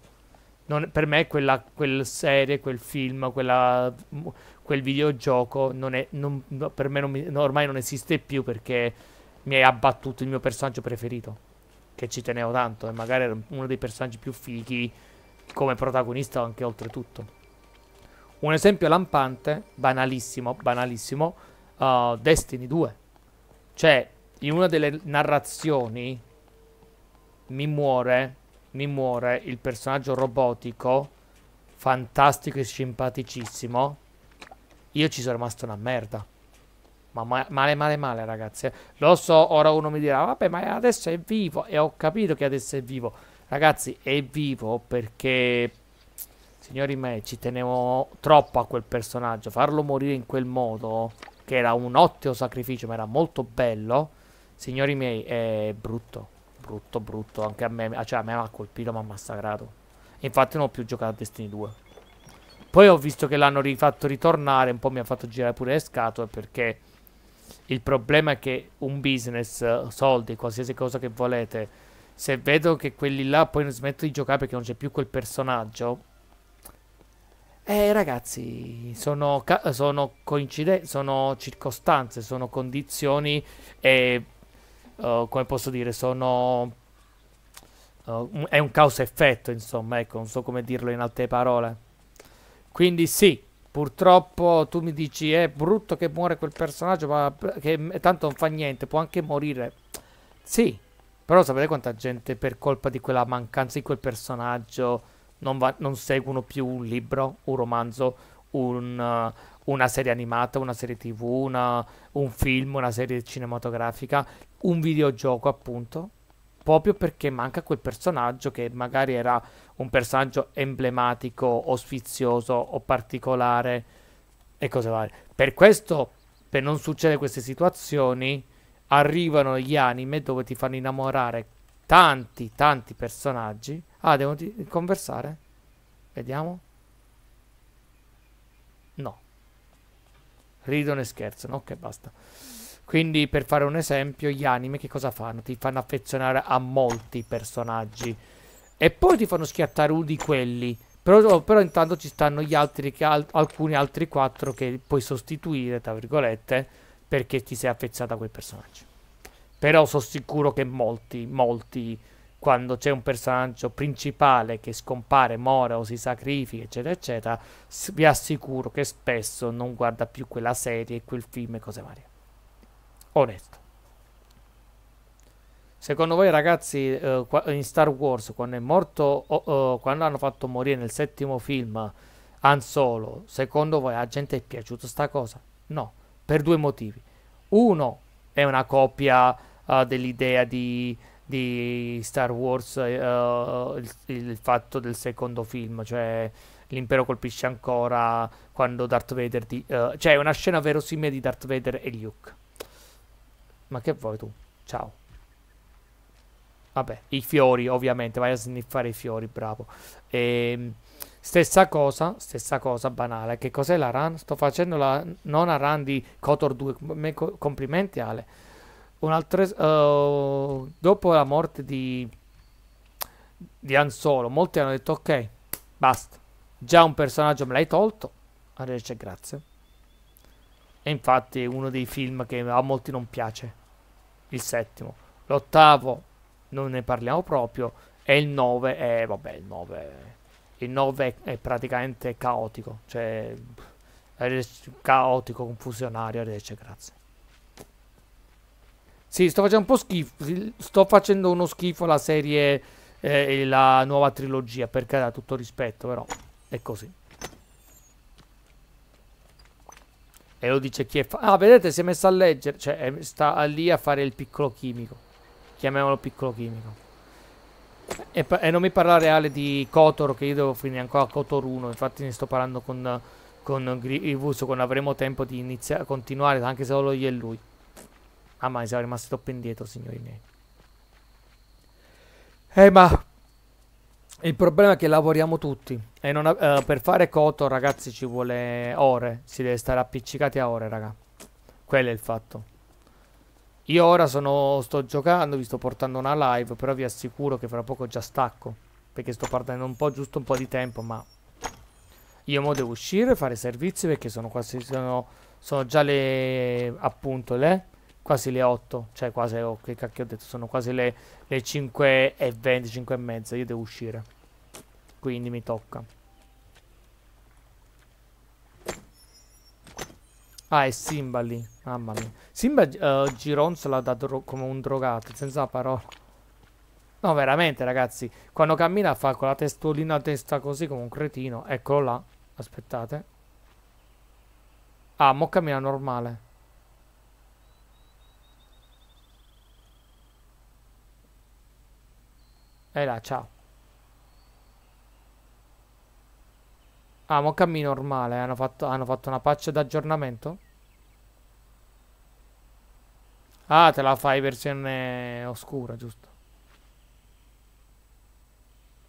Non, per me quella quel serie, quel film, quella, mm, quel videogioco, non è, non, per me non mi, ormai non esiste più perché mi ha abbattuto il mio personaggio preferito che ci tenevo tanto e magari era uno dei personaggi più fighi come protagonista anche oltretutto. Un esempio lampante, banalissimo, banalissimo, uh, Destiny 2. Cioè, in una delle narrazioni mi muore, mi muore il personaggio robotico, fantastico e simpaticissimo. Io ci sono rimasto una merda. Ma male, male, male, ragazzi. Eh. Lo so, ora uno mi dirà, vabbè, ma adesso è vivo. E ho capito che adesso è vivo. Ragazzi, è vivo perché, signori miei, ci tenevo troppo a quel personaggio. Farlo morire in quel modo, che era un ottimo sacrificio, ma era molto bello. Signori miei, è brutto. Brutto, brutto. Anche a me, ah, cioè a me mi ha colpito, mi ha massacrato. Infatti non ho più giocato a Destiny 2. Poi ho visto che l'hanno rifatto ritornare, un po' mi ha fatto girare pure le scatole perché... Il problema è che un business, eh, soldi, qualsiasi cosa che volete, se vedo che quelli là poi non smetto di giocare perché non c'è più quel personaggio, eh ragazzi, sono, sono, sono circostanze, sono condizioni e, uh, come posso dire, sono... Uh, è un causa-effetto, insomma, ecco, non so come dirlo in altre parole. Quindi sì, Purtroppo tu mi dici è eh, brutto che muore quel personaggio, ma che tanto non fa niente, può anche morire. Sì, però sapete quanta gente per colpa di quella mancanza di quel personaggio non, va, non seguono più un libro, un romanzo, un, una serie animata, una serie tv, una, un film, una serie cinematografica, un videogioco appunto? proprio perché manca quel personaggio che magari era un personaggio emblematico o sfizioso o particolare e cose varie. Per questo, per non succedere queste situazioni, arrivano gli anime dove ti fanno innamorare tanti, tanti personaggi. Ah, devo conversare? Vediamo. No. Ridono e scherzano. Ok, basta. Quindi, per fare un esempio, gli anime che cosa fanno? Ti fanno affezionare a molti personaggi. E poi ti fanno schiattare uno di quelli. Però, oh, però intanto ci stanno gli altri, al alcuni altri quattro che puoi sostituire, tra virgolette, perché ti sei affezionato a quel personaggio. Però sono sicuro che molti, molti, quando c'è un personaggio principale che scompare, muore o si sacrifica, eccetera, eccetera, vi assicuro che spesso non guarda più quella serie, quel film e cose varie onesto. Secondo voi ragazzi eh, in Star Wars quando è morto, oh, oh, quando hanno fatto morire nel settimo film Han Solo, secondo voi a gente è piaciuta sta cosa? No, per due motivi. Uno è una copia uh, eh, dell'idea di, di, Star Wars, uh, il, il, fatto del secondo film, cioè l'impero colpisce ancora quando Darth Vader... Di, uh, cioè una scena verosimile di Darth Vader e Luke ma che vuoi tu? Ciao. Vabbè, i fiori, ovviamente, vai a sniffare i fiori, bravo. E, ehm, stessa cosa, stessa cosa banale. Che cos'è la run? Sto facendo la nona run di Kotor 2. Complimenti Ale. Un altro, uh, dopo la morte di, di Anzolo, molti hanno detto ok, basta. Già un personaggio me l'hai tolto. Arrivederci, grazie. E infatti è uno dei film che a molti non piace il settimo. L'ottavo non ne parliamo proprio e il 9 è, vabbè, il 9 il 9 è, è praticamente caotico, cioè è caotico, confusionario, arrivederci, grazie. Sì, sto facendo un po' schifo, sto facendo uno schifo la serie eh, e la nuova trilogia, perché da tutto rispetto, però è così. E lo dice chi è... Fa- ah, vedete, si è messo a leggere. Cioè, eh, sta lì a fare il piccolo chimico. Chiamiamolo piccolo chimico. E, e, non mi parlare Ale di Kotor che io devo finire ancora Kotor 1 infatti ne sto parlando con, con Grivuso quando avremo tempo di iniziare a continuare anche se solo io e lui ah ma siamo rimasti troppo indietro signori miei eh ma il problema è che lavoriamo tutti. E non, uh, per fare coto, ragazzi, ci vuole ore. Si deve stare appiccicati a ore, raga. Quello è il fatto. Io ora sono, sto giocando, vi sto portando una live, però vi assicuro che fra poco già stacco. Perché sto perdendo un po', giusto un po' di tempo, ma... Io mo devo uscire, fare servizi, perché sono quasi... Sono, sono già le... appunto le quasi le 8, cioè quasi, oh, che cacchio ho detto, sono quasi le, le 5 e 20, 5 e mezza, io devo uscire, quindi mi tocca. Ah, è Simba lì, mamma mia. Simba uh, eh, gironzola come un drogato, senza parole. No, veramente, ragazzi. Quando cammina fa con la testolina a testa così come un cretino. Eccolo là. Aspettate. Ah, mo cammina normale. E là, ciao. Ah, ma cammino normale. Eh, hanno fatto, hanno fatto una patch d'aggiornamento? Ah, te la fai versione oscura, giusto.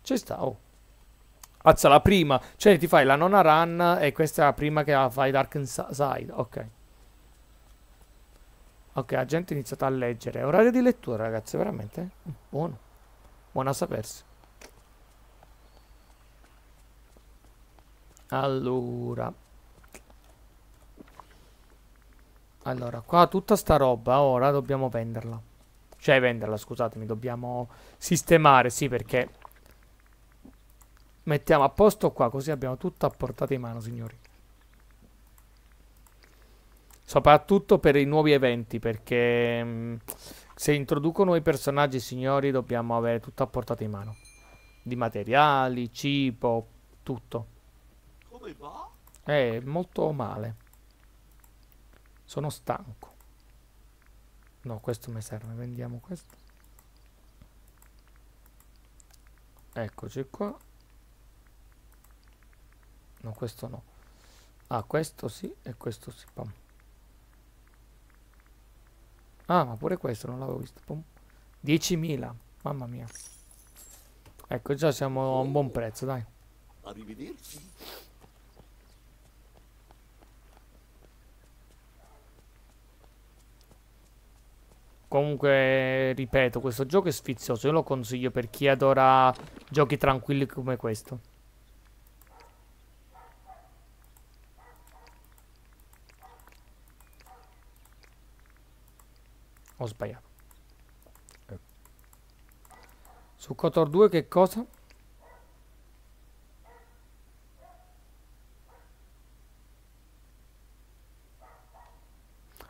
Ci sta, oh. Azza, la prima. Cioè, ti fai la nona run e questa è la prima che la fai Dark Side. Ok. Ok, la gente ha iniziato a leggere. Orario di lettura, ragazzi, veramente? Buono. Buona sapersi. Allora. Allora, qua tutta sta roba ora dobbiamo venderla. Cioè venderla, scusatemi, dobbiamo sistemare, sì, perché mettiamo a posto qua, così abbiamo tutto a portata di mano, signori. Soprattutto per i nuovi eventi, perché mh, mm, se introducono i personaggi, signori, dobbiamo avere tutto a portata in mano. Di materiali, cibo, tutto. Come va? Eh, molto male. Sono stanco. No, questo mi serve. Vendiamo questo. Eccoci qua. No, questo no. Ah, questo sì e questo sì. Pam. Ah, ma pure questo non l'avevo visto. 10.000, mamma mia. Ecco, già siamo a un buon prezzo, dai. Arrivederci. Comunque, ripeto, questo gioco è sfizioso. Io lo consiglio per chi adora giochi tranquilli come questo. sbagliato. Eh. Su Cotor 2 che cosa?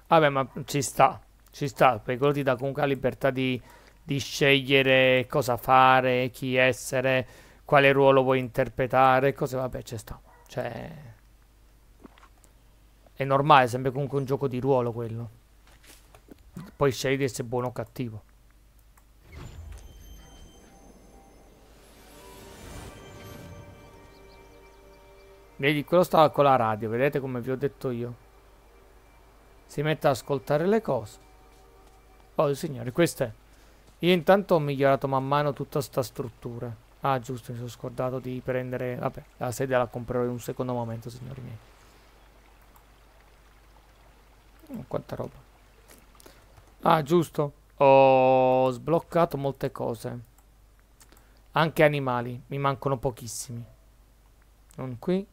Vabbè, ma ci sta, ci sta, perché quello ti dà comunque la libertà di, di scegliere cosa fare, chi essere, quale ruolo vuoi interpretare, cose, vabbè, ci sta. Cioè, è normale, sembra comunque un gioco di ruolo quello. Poi scegli se è buono o cattivo. Vedi, quello stava con la radio, vedete come vi ho detto io. Si mette ad ascoltare le cose. Oh, signori, questo è. Io intanto ho migliorato man mano tutta sta struttura. Ah, giusto, mi sono scordato di prendere... Vabbè, la sedia la comprerò in un secondo momento, signori miei. quanta roba. Ah, giusto. Ho sbloccato molte cose. Anche animali. Mi mancano pochissimi. Non qui.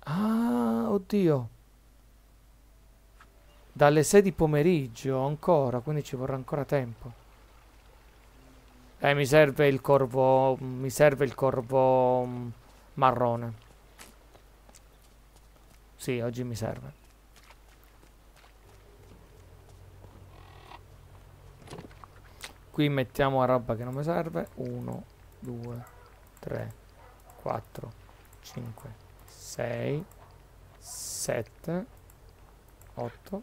Ah, oddio. Dalle 6 di pomeriggio ancora, quindi ci vorrà ancora tempo. Eh, mi serve il corvo... Mi serve il corvo mm, marrone. Sì, oggi mi serve. qui mettiamo la roba che non mi serve 1 2 3 4 5 6 7 8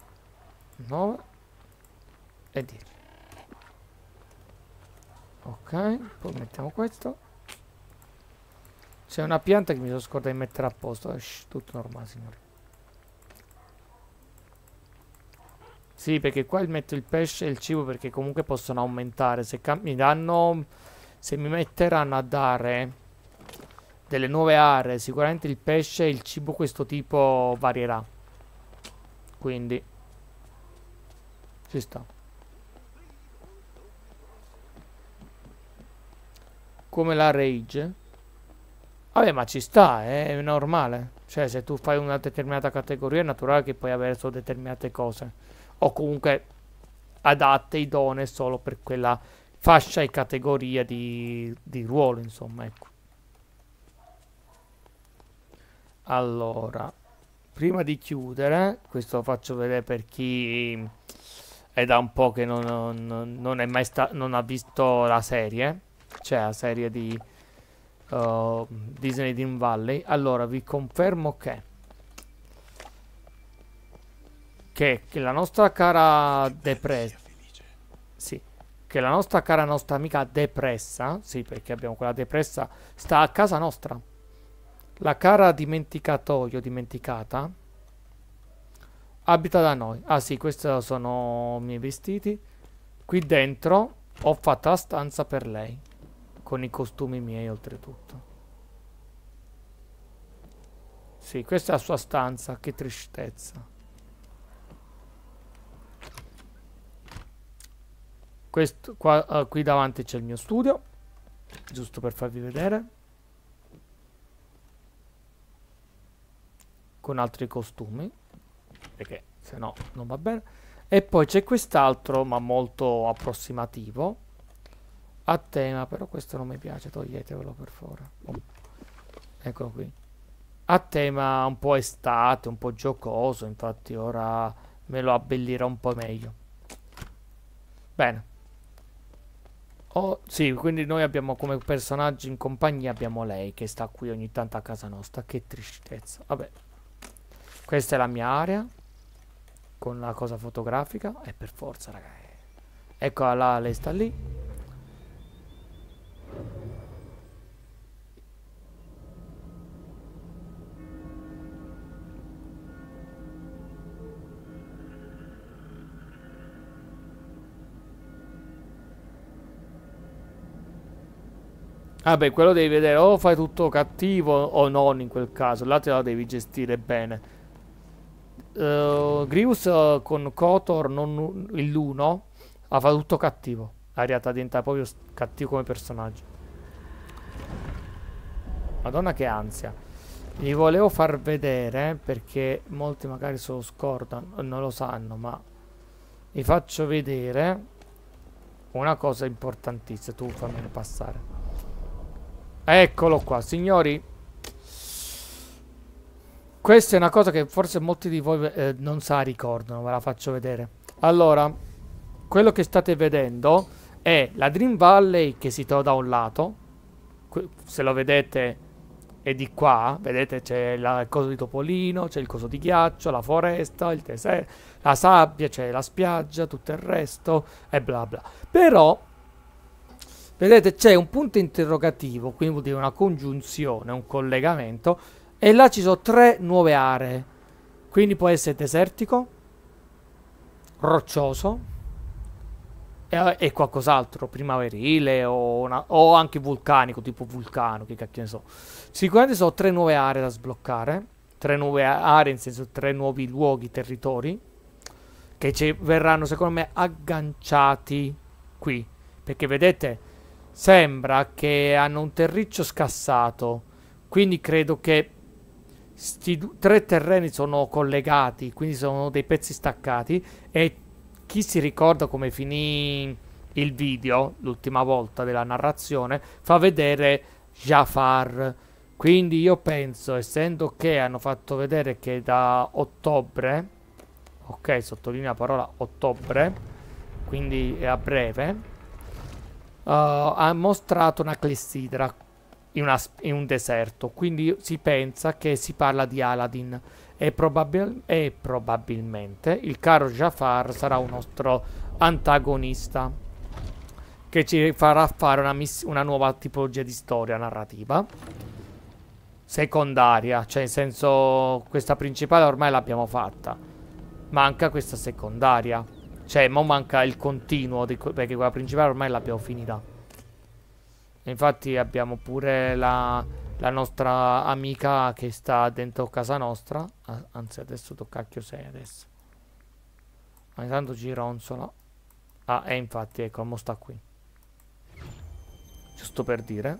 9 e 10 ok poi mettiamo questo c'è una pianta che mi sono scordato di mettere a posto è tutto normale signori Sì, perché qua metto il pesce e il cibo perché comunque possono aumentare. Se mi danno... Se mi metteranno a dare delle nuove aree, sicuramente il pesce e il cibo questo tipo varierà. Quindi... Ci sta. Come la rage. Vabbè, ma ci sta, eh? è normale. Cioè, se tu fai una determinata categoria è naturale che puoi avere solo determinate cose o comunque adatte, idonee solo per quella fascia e categoria di, di ruolo, insomma, ecco. Allora, prima di chiudere, questo lo faccio vedere per chi è da un po' che non, non, non è mai sta non ha visto la serie, cioè la serie di uh, Disney Dream Valley. Allora, vi confermo che che, che la nostra cara depressa sì, che la nostra cara nostra amica depressa sì perché abbiamo quella depressa sta a casa nostra la cara dimenticatoio dimenticata abita da noi ah sì questi sono i miei vestiti qui dentro ho fatto la stanza per lei con i costumi miei oltretutto sì, questa è la sua stanza, che tristezza. questo qua, uh, qui davanti c'è il mio studio giusto per farvi vedere con altri costumi perché se no non va bene e poi c'è quest'altro ma molto approssimativo a tema però questo non mi piace toglietevelo per favore oh. eccolo qui a tema un po' estate un po' giocoso infatti ora me lo abbellirò un po' meglio bene Oh, sì, quindi noi abbiamo come personaggio in compagnia abbiamo lei che sta qui ogni tanto a casa nostra. Che tristezza. Vabbè. Questa è la mia area. Con la cosa fotografica. E per forza, ragazzi. Eh. Eccola là, lei sta lì. Ah beh, quello devi vedere o fai tutto cattivo o non in quel caso, là te la devi gestire bene. Uh, eh, Grievous eh, con Kotor, non l'1, ha fatto tutto cattivo. Ariata diventa proprio cattivo come personaggio. Madonna che ansia. Vi volevo far vedere, perché molti magari se lo scordano, non lo sanno, ma vi faccio vedere una cosa importantissima. Tu fammelo passare. Eccolo qua, signori. Questa è una cosa che forse molti di voi eh, non sa ricordano, ve la faccio vedere. Allora, quello che state vedendo è la Dream Valley che si trova da un lato. Se lo vedete è di qua, vedete c'è il coso di Topolino, c'è il coso di ghiaccio, la foresta, il deserto, la sabbia, c'è la spiaggia, tutto il resto e bla bla. Però Vedete, c'è un punto interrogativo, quindi vuol dire una congiunzione, un collegamento, e là ci sono tre nuove aree. Quindi può essere desertico, roccioso e, e qualcos'altro, primaverile o, una, o, anche vulcanico, tipo vulcano, che cacchio ne so. Sicuramente sono tre nuove aree da sbloccare, tre nuove aree, in senso tre nuovi luoghi, territori, che ci verranno secondo me agganciati qui. Perché vedete, Sembra che hanno un terriccio scassato, quindi credo che questi tre terreni sono collegati, quindi sono dei pezzi staccati e chi si ricorda come finì il video l'ultima volta della narrazione fa vedere Jafar. Quindi io penso, essendo che hanno fatto vedere che da ottobre, ok, sottolinea la parola ottobre, quindi è a breve, eh, ha mostrato una clessidra in, una, in, un deserto, quindi si pensa che si parla di Aladdin e, probabil e probabilmente il caro Jafar sarà un nostro antagonista che ci farà fare una, una nuova tipologia di storia narrativa secondaria, cioè in senso questa principale ormai l'abbiamo fatta, manca questa secondaria. Cioè, mo manca il continuo, di, perché quella principale ormai l'abbiamo finita. E infatti abbiamo pure la, la, nostra amica che sta dentro casa nostra. Ah, anzi, adesso tocca a chiusare adesso. Ma intanto gironzola. Ah, e infatti, ecco, mo sta qui. Giusto per dire.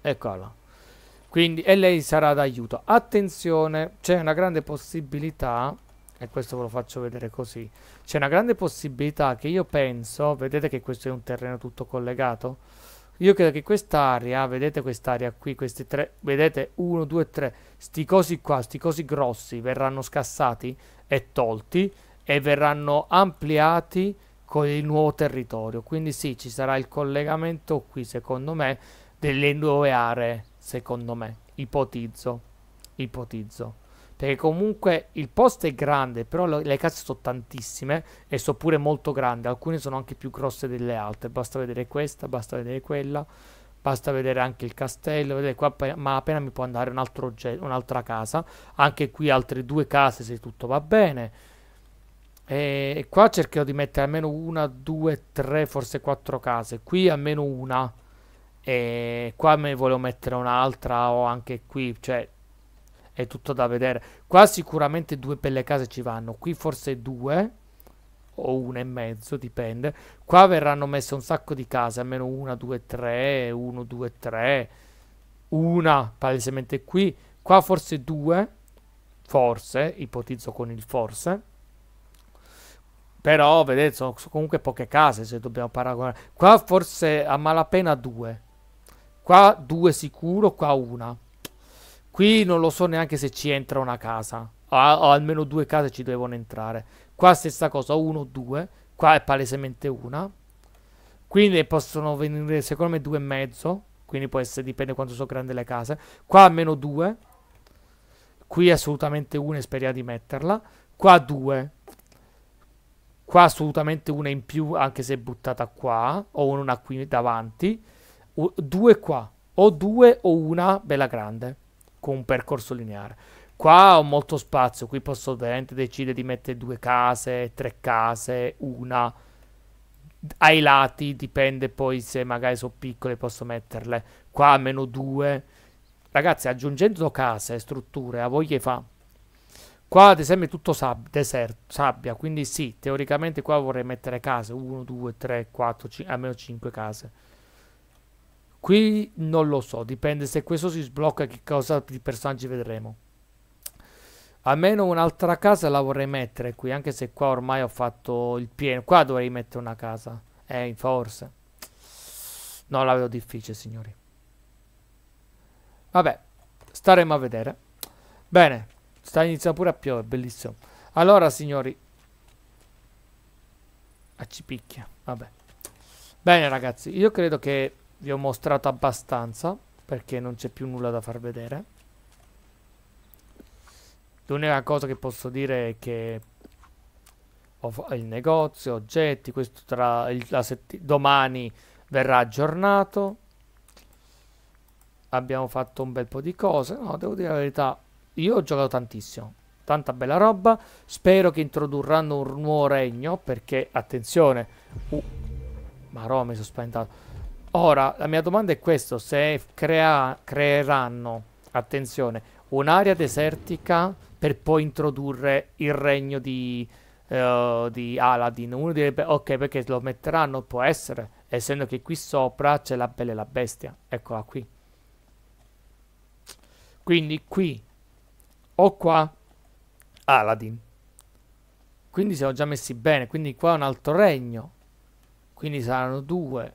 Eccola. Quindi, e lei sarà d'aiuto. Attenzione, c'è una grande possibilità, e questo ve lo faccio vedere così, c'è una grande possibilità che io penso, vedete che questo è un terreno tutto collegato? Io credo che quest'area, vedete quest'area qui, questi tre, vedete uno due tre sti cosi qua, sti cosi grossi verranno scassati e tolti e verranno ampliati con il nuovo territorio. Quindi sì, ci sarà il collegamento qui, secondo me, delle nuove aree secondo me, ipotizzo, ipotizzo. Perché comunque il posto è grande, però le case sono tantissime e sono pure molto grandi. Alcune sono anche più grosse delle altre. Basta vedere questa, basta vedere quella, basta vedere anche il castello. Vedete qua, appena, ma appena mi può andare un oggetto, un'altra casa. Anche qui altre due case se tutto va bene. E qua cercherò di mettere almeno una, due, tre, forse quattro case. Qui almeno una e qua me ne volevo mettere un'altra o anche qui, cioè è tutto da vedere. Qua sicuramente due belle case ci vanno, qui forse due o una e mezzo, dipende. Qua verranno messe un sacco di case, almeno una, due, tre, uno, due, tre, una palesemente qui, qua forse due, forse, ipotizzo con il forse. Però, vedete, sono comunque poche case se dobbiamo paragonare. Qua forse a malapena due. Qua due sicuro, qua una. Qui non lo so neanche se ci entra una casa. O, o almeno due case ci devono entrare. Qua stessa cosa, uno, due. Qua è palesemente una. Quindi possono venire, secondo me, due e mezzo. Quindi può essere, dipende quanto sono grandi le case. Qua almeno due. Qui assolutamente una e speriamo di metterla. Qua due. Qua assolutamente una in più, anche se buttata qua. O una qui davanti due qua, o due o una bella grande, con un percorso lineare. Qua ho molto spazio, qui posso ovviamente decidere di mettere due case, tre case, una. Ai lati dipende poi se magari sono piccole posso metterle. Qua meno due. Ragazzi, aggiungendo case, strutture, a voi che fa. Qua ad esempio è tutto sab desert, sabbia, quindi sì, teoricamente qua vorrei mettere case, 1, 2, 3, 4, almeno 5 case. Qui non lo so, dipende se questo si sblocca che cosa di personaggi vedremo. Almeno un'altra casa la vorrei mettere qui, anche se qua ormai ho fatto il pieno. Qua dovrei mettere una casa. Eh, forse. No, la vedo difficile, signori. Vabbè, staremo a vedere. Bene, sta iniziando pure a piovere, bellissimo. Allora, signori. A ah, ci picchia, vabbè. Bene, ragazzi, io credo che vi ho mostrato abbastanza perché non c'è più nulla da far vedere l'unica cosa che posso dire è che ho il negozio oggetti questo tra il, domani verrà aggiornato abbiamo fatto un bel po' di cose no devo dire la verità io ho giocato tantissimo tanta bella roba spero che introdurranno un nuovo regno perché attenzione uh, ma Roma mi sono spaventato Ora, la mia domanda è questa, se crea creeranno, attenzione, un'area desertica per poi introdurre il regno di, uh, di Aladdin, uno direbbe ok perché lo metteranno, può essere, essendo che qui sopra c'è la bella e la bestia, eccola qui. Quindi qui o qua Aladdin. Quindi siamo già messi bene, quindi qua è un altro regno. Quindi saranno due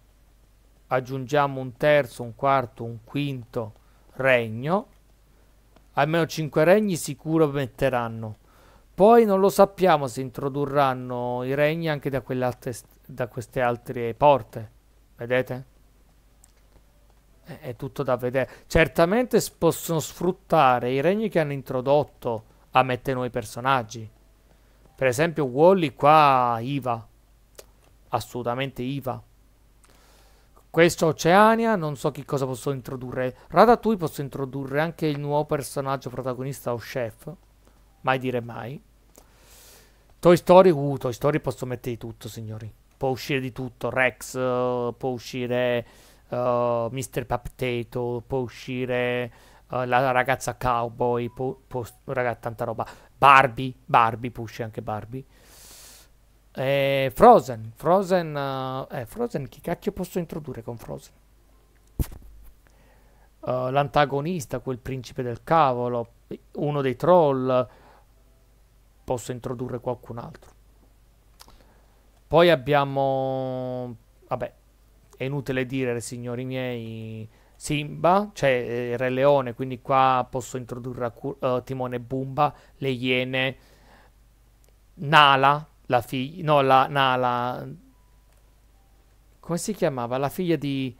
aggiungiamo un terzo, un quarto, un quinto regno, almeno cinque regni sicuro metteranno. Poi non lo sappiamo se introdurranno i regni anche da, da queste altre porte, vedete? è tutto da vedere. Certamente possono sfruttare i regni che hanno introdotto a mettere nuovi personaggi. Per esempio Wally qua IVA, assolutamente IVA. Questo Oceania, non so che cosa posso introdurre. Ratatouille posso introdurre anche il nuovo personaggio protagonista o chef. Mai dire mai. Toy Story, uh, Toy Story posso mettere di tutto, signori. Può uscire di tutto. Rex, uh, può uscire uh, eh, Mr. Paptato, può uscire uh, la ragazza cowboy, può, può, ragazza, tanta roba. Barbie, Barbie, può uscire anche Barbie. Eh, Frozen, Frozen, uh, eh, Frozen, chi cacchio posso introdurre con Frozen? Uh, l'antagonista, quel principe del cavolo, uno dei troll, posso introdurre qualcun altro. Poi abbiamo, vabbè, è inutile dire, signori miei, Simba, cioè eh, Re Leone, quindi qua posso introdurre uh, Timone e Bumba, le Iene, Nala, la figlia, no, la, no, la, come si chiamava? La figlia di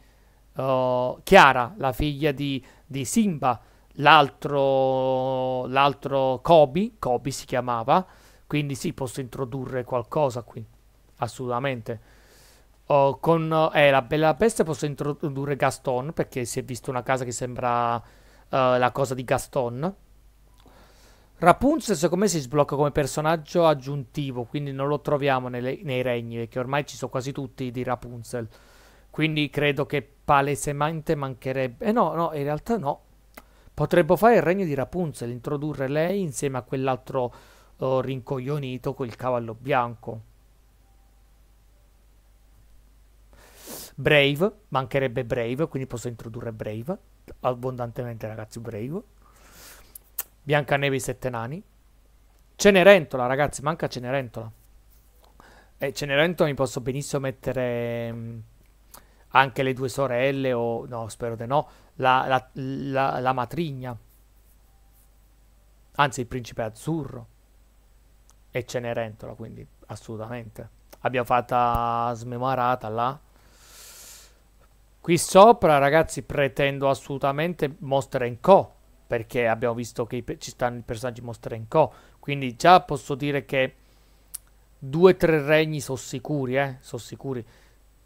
uh, Chiara, la figlia di, di Simba, l'altro, l'altro Kobe, Kobe si chiamava, quindi sì, posso introdurre qualcosa qui, assolutamente. Uh, con eh, la Bella Bestia posso introdurre Gaston perché si è visto una casa che sembra uh, la cosa di Gaston. Rapunzel secondo me si sblocca come personaggio aggiuntivo, quindi non lo troviamo nelle, nei regni, perché ormai ci sono quasi tutti di Rapunzel. Quindi credo che palesemente mancherebbe... Eh no, no, in realtà no. Potrebbe fare il regno di Rapunzel, introdurre lei insieme a quell'altro oh, rincoglionito il cavallo bianco. Brave, mancherebbe Brave, quindi posso introdurre Brave. Abbondantemente ragazzi, Brave. Biancaneve i Sette Nani. Cenerentola, ragazzi, manca Cenerentola. E eh, Cenerentola mi posso benissimo mettere mh, mm, anche le due sorelle o... No, spero di no. La, la, la, la matrigna. Anzi, il principe azzurro. E Cenerentola, quindi assolutamente. Abbiamo fatta smemorata là. Qui sopra, ragazzi, pretendo assolutamente mostrare in Co perché abbiamo visto che ci stanno i personaggi Monster Co. Quindi già posso dire che due o tre regni sono sicuri, eh, sono sicuri.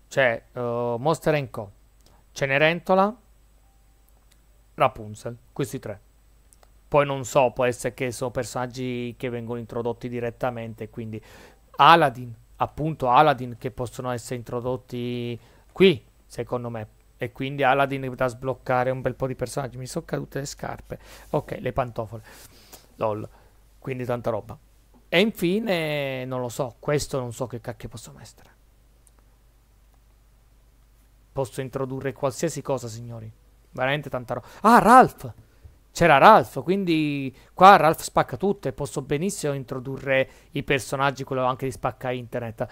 Cioè, uh, Monster Co, Cenerentola, Rapunzel, questi tre. Poi non so, può essere che sono personaggi che vengono introdotti direttamente, quindi Aladdin, appunto Aladdin, che possono essere introdotti qui, secondo me e quindi Aladdin da sbloccare un bel po' di personaggi. Mi sono cadute le scarpe. Ok, le pantofole. LOL. Quindi tanta roba. E infine, non lo so, questo non so che cacchio possono essere. Posso introdurre qualsiasi cosa, signori. Veramente tanta roba. Ah, Ralph! C'era Ralph, quindi qua Ralph spacca tutto e posso benissimo introdurre i personaggi, quello anche di spacca internet.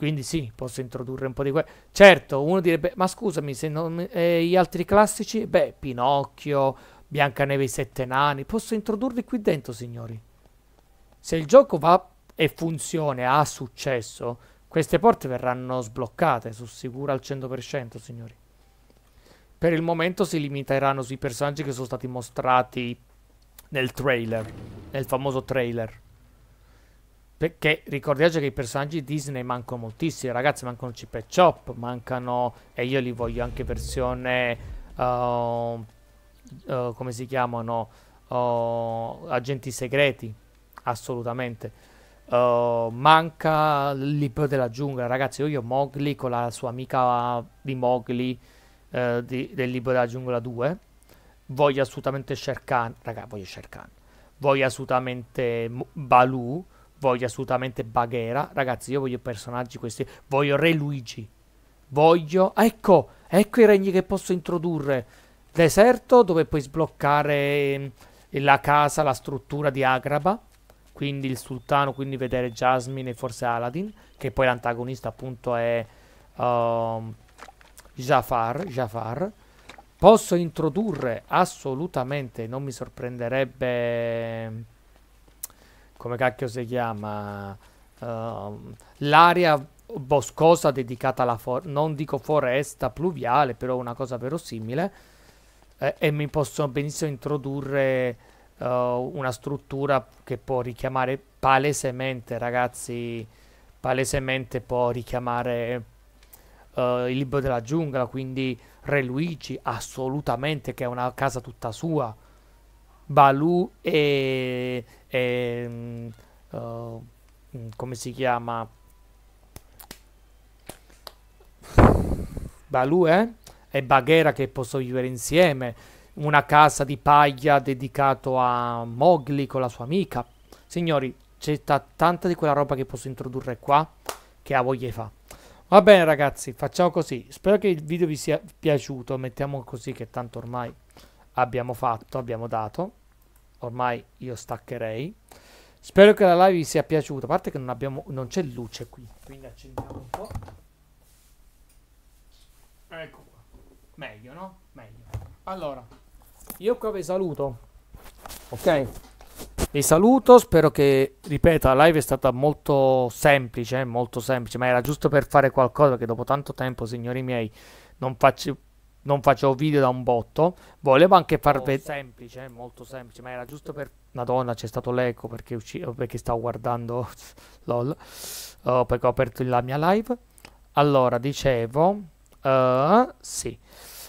Quindi sì, posso introdurre un po' di quello. Certo, uno direbbe, ma scusami, se non, eh, gli altri classici? Beh, Pinocchio, Biancaneve e i Sette Nani, posso introdurli qui dentro, signori. Se il gioco va e funziona, ha successo, queste porte verranno sbloccate, sono sicuro al 100%, signori. Per il momento si limiteranno sui personaggi che sono stati mostrati nel trailer, nel famoso trailer. Perché ricordiamoci che i personaggi Disney mancano moltissimi, ragazzi, mancano Chip e Chop, mancano... E io li voglio anche versione... Uh, uh, come si chiamano? Uh, agenti segreti, assolutamente. Uh, manca il libro della giungla, ragazzi. Io, io Mowgli con la sua amica di Mowgli uh, di, del libro della giungla 2. Voglio assolutamente Sherkan, ragazzi, voglio Sherkan. Voglio assolutamente Baloo. Voglio assolutamente Baghera. Ragazzi, io voglio personaggi questi. Voglio Re Luigi. Voglio... ecco! Ecco i regni che posso introdurre. Deserto, dove puoi sbloccare ehm, la casa, la struttura di Agraba. Quindi il sultano, quindi vedere Jasmine e forse Aladdin. Che poi l'antagonista appunto è... Uh, Jafar, Jafar. Posso introdurre assolutamente, non mi sorprenderebbe come cacchio si chiama, uh, ehm, l'area boscosa dedicata alla foresta, non dico foresta pluviale, però una cosa verosimile, eh, e mi possono benissimo introdurre uh, una struttura che può richiamare palesemente, ragazzi, palesemente può richiamare uh, il libro della giungla, quindi Re Luigi, assolutamente, che è una casa tutta sua, Baloo e, e uh, come si chiama? Baloo eh? e Baghera che possono vivere insieme, una casa di paglia dedicata a Mowgli con la sua amica. Signori, c'è tanta di quella roba che posso introdurre qua che a voglia fa. Va bene ragazzi, facciamo così. Spero che il video vi sia piaciuto. Mettiamo così che tanto ormai abbiamo fatto, abbiamo dato ormai io staccherei. Spero che la live vi sia piaciuta, a parte che non, abbiamo, non c'è luce qui, quindi accendiamo un po'. Ecco qua. Meglio, no? Meglio. Allora, io qua vi saluto. Ok. Vi saluto, spero che, ripeto, la live è stata molto semplice, eh, molto semplice, ma era giusto per fare qualcosa che dopo tanto tempo, signori miei, non faccio non facevo video da un botto. Volevo anche far vedere. Semplice, molto semplice, ma era giusto per. Madonna, c'è stato l'eco perché, usci- oh, perché stavo guardando LOL. Oh, perché ho aperto la mia live. Allora, dicevo. Uh, sì.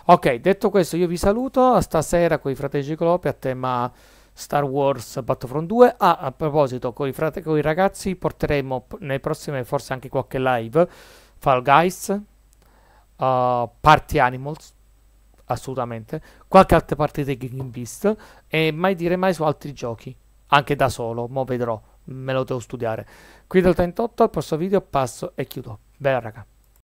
Ok, detto questo, io vi saluto. Stasera con i fratelli Ciclopi a tema Star Wars Battlefront 2. Ah, a proposito, con i, frate- con i ragazzi porteremo nelle prossime forse anche qualche live. Fall Guys, uh, Party Animals assolutamente, qualche altra partita di Game Beast e mai dire mai su altri giochi, anche da solo, mo vedrò, me lo devo studiare. Qui dal 38 al prossimo video passo e chiudo. Bella raga.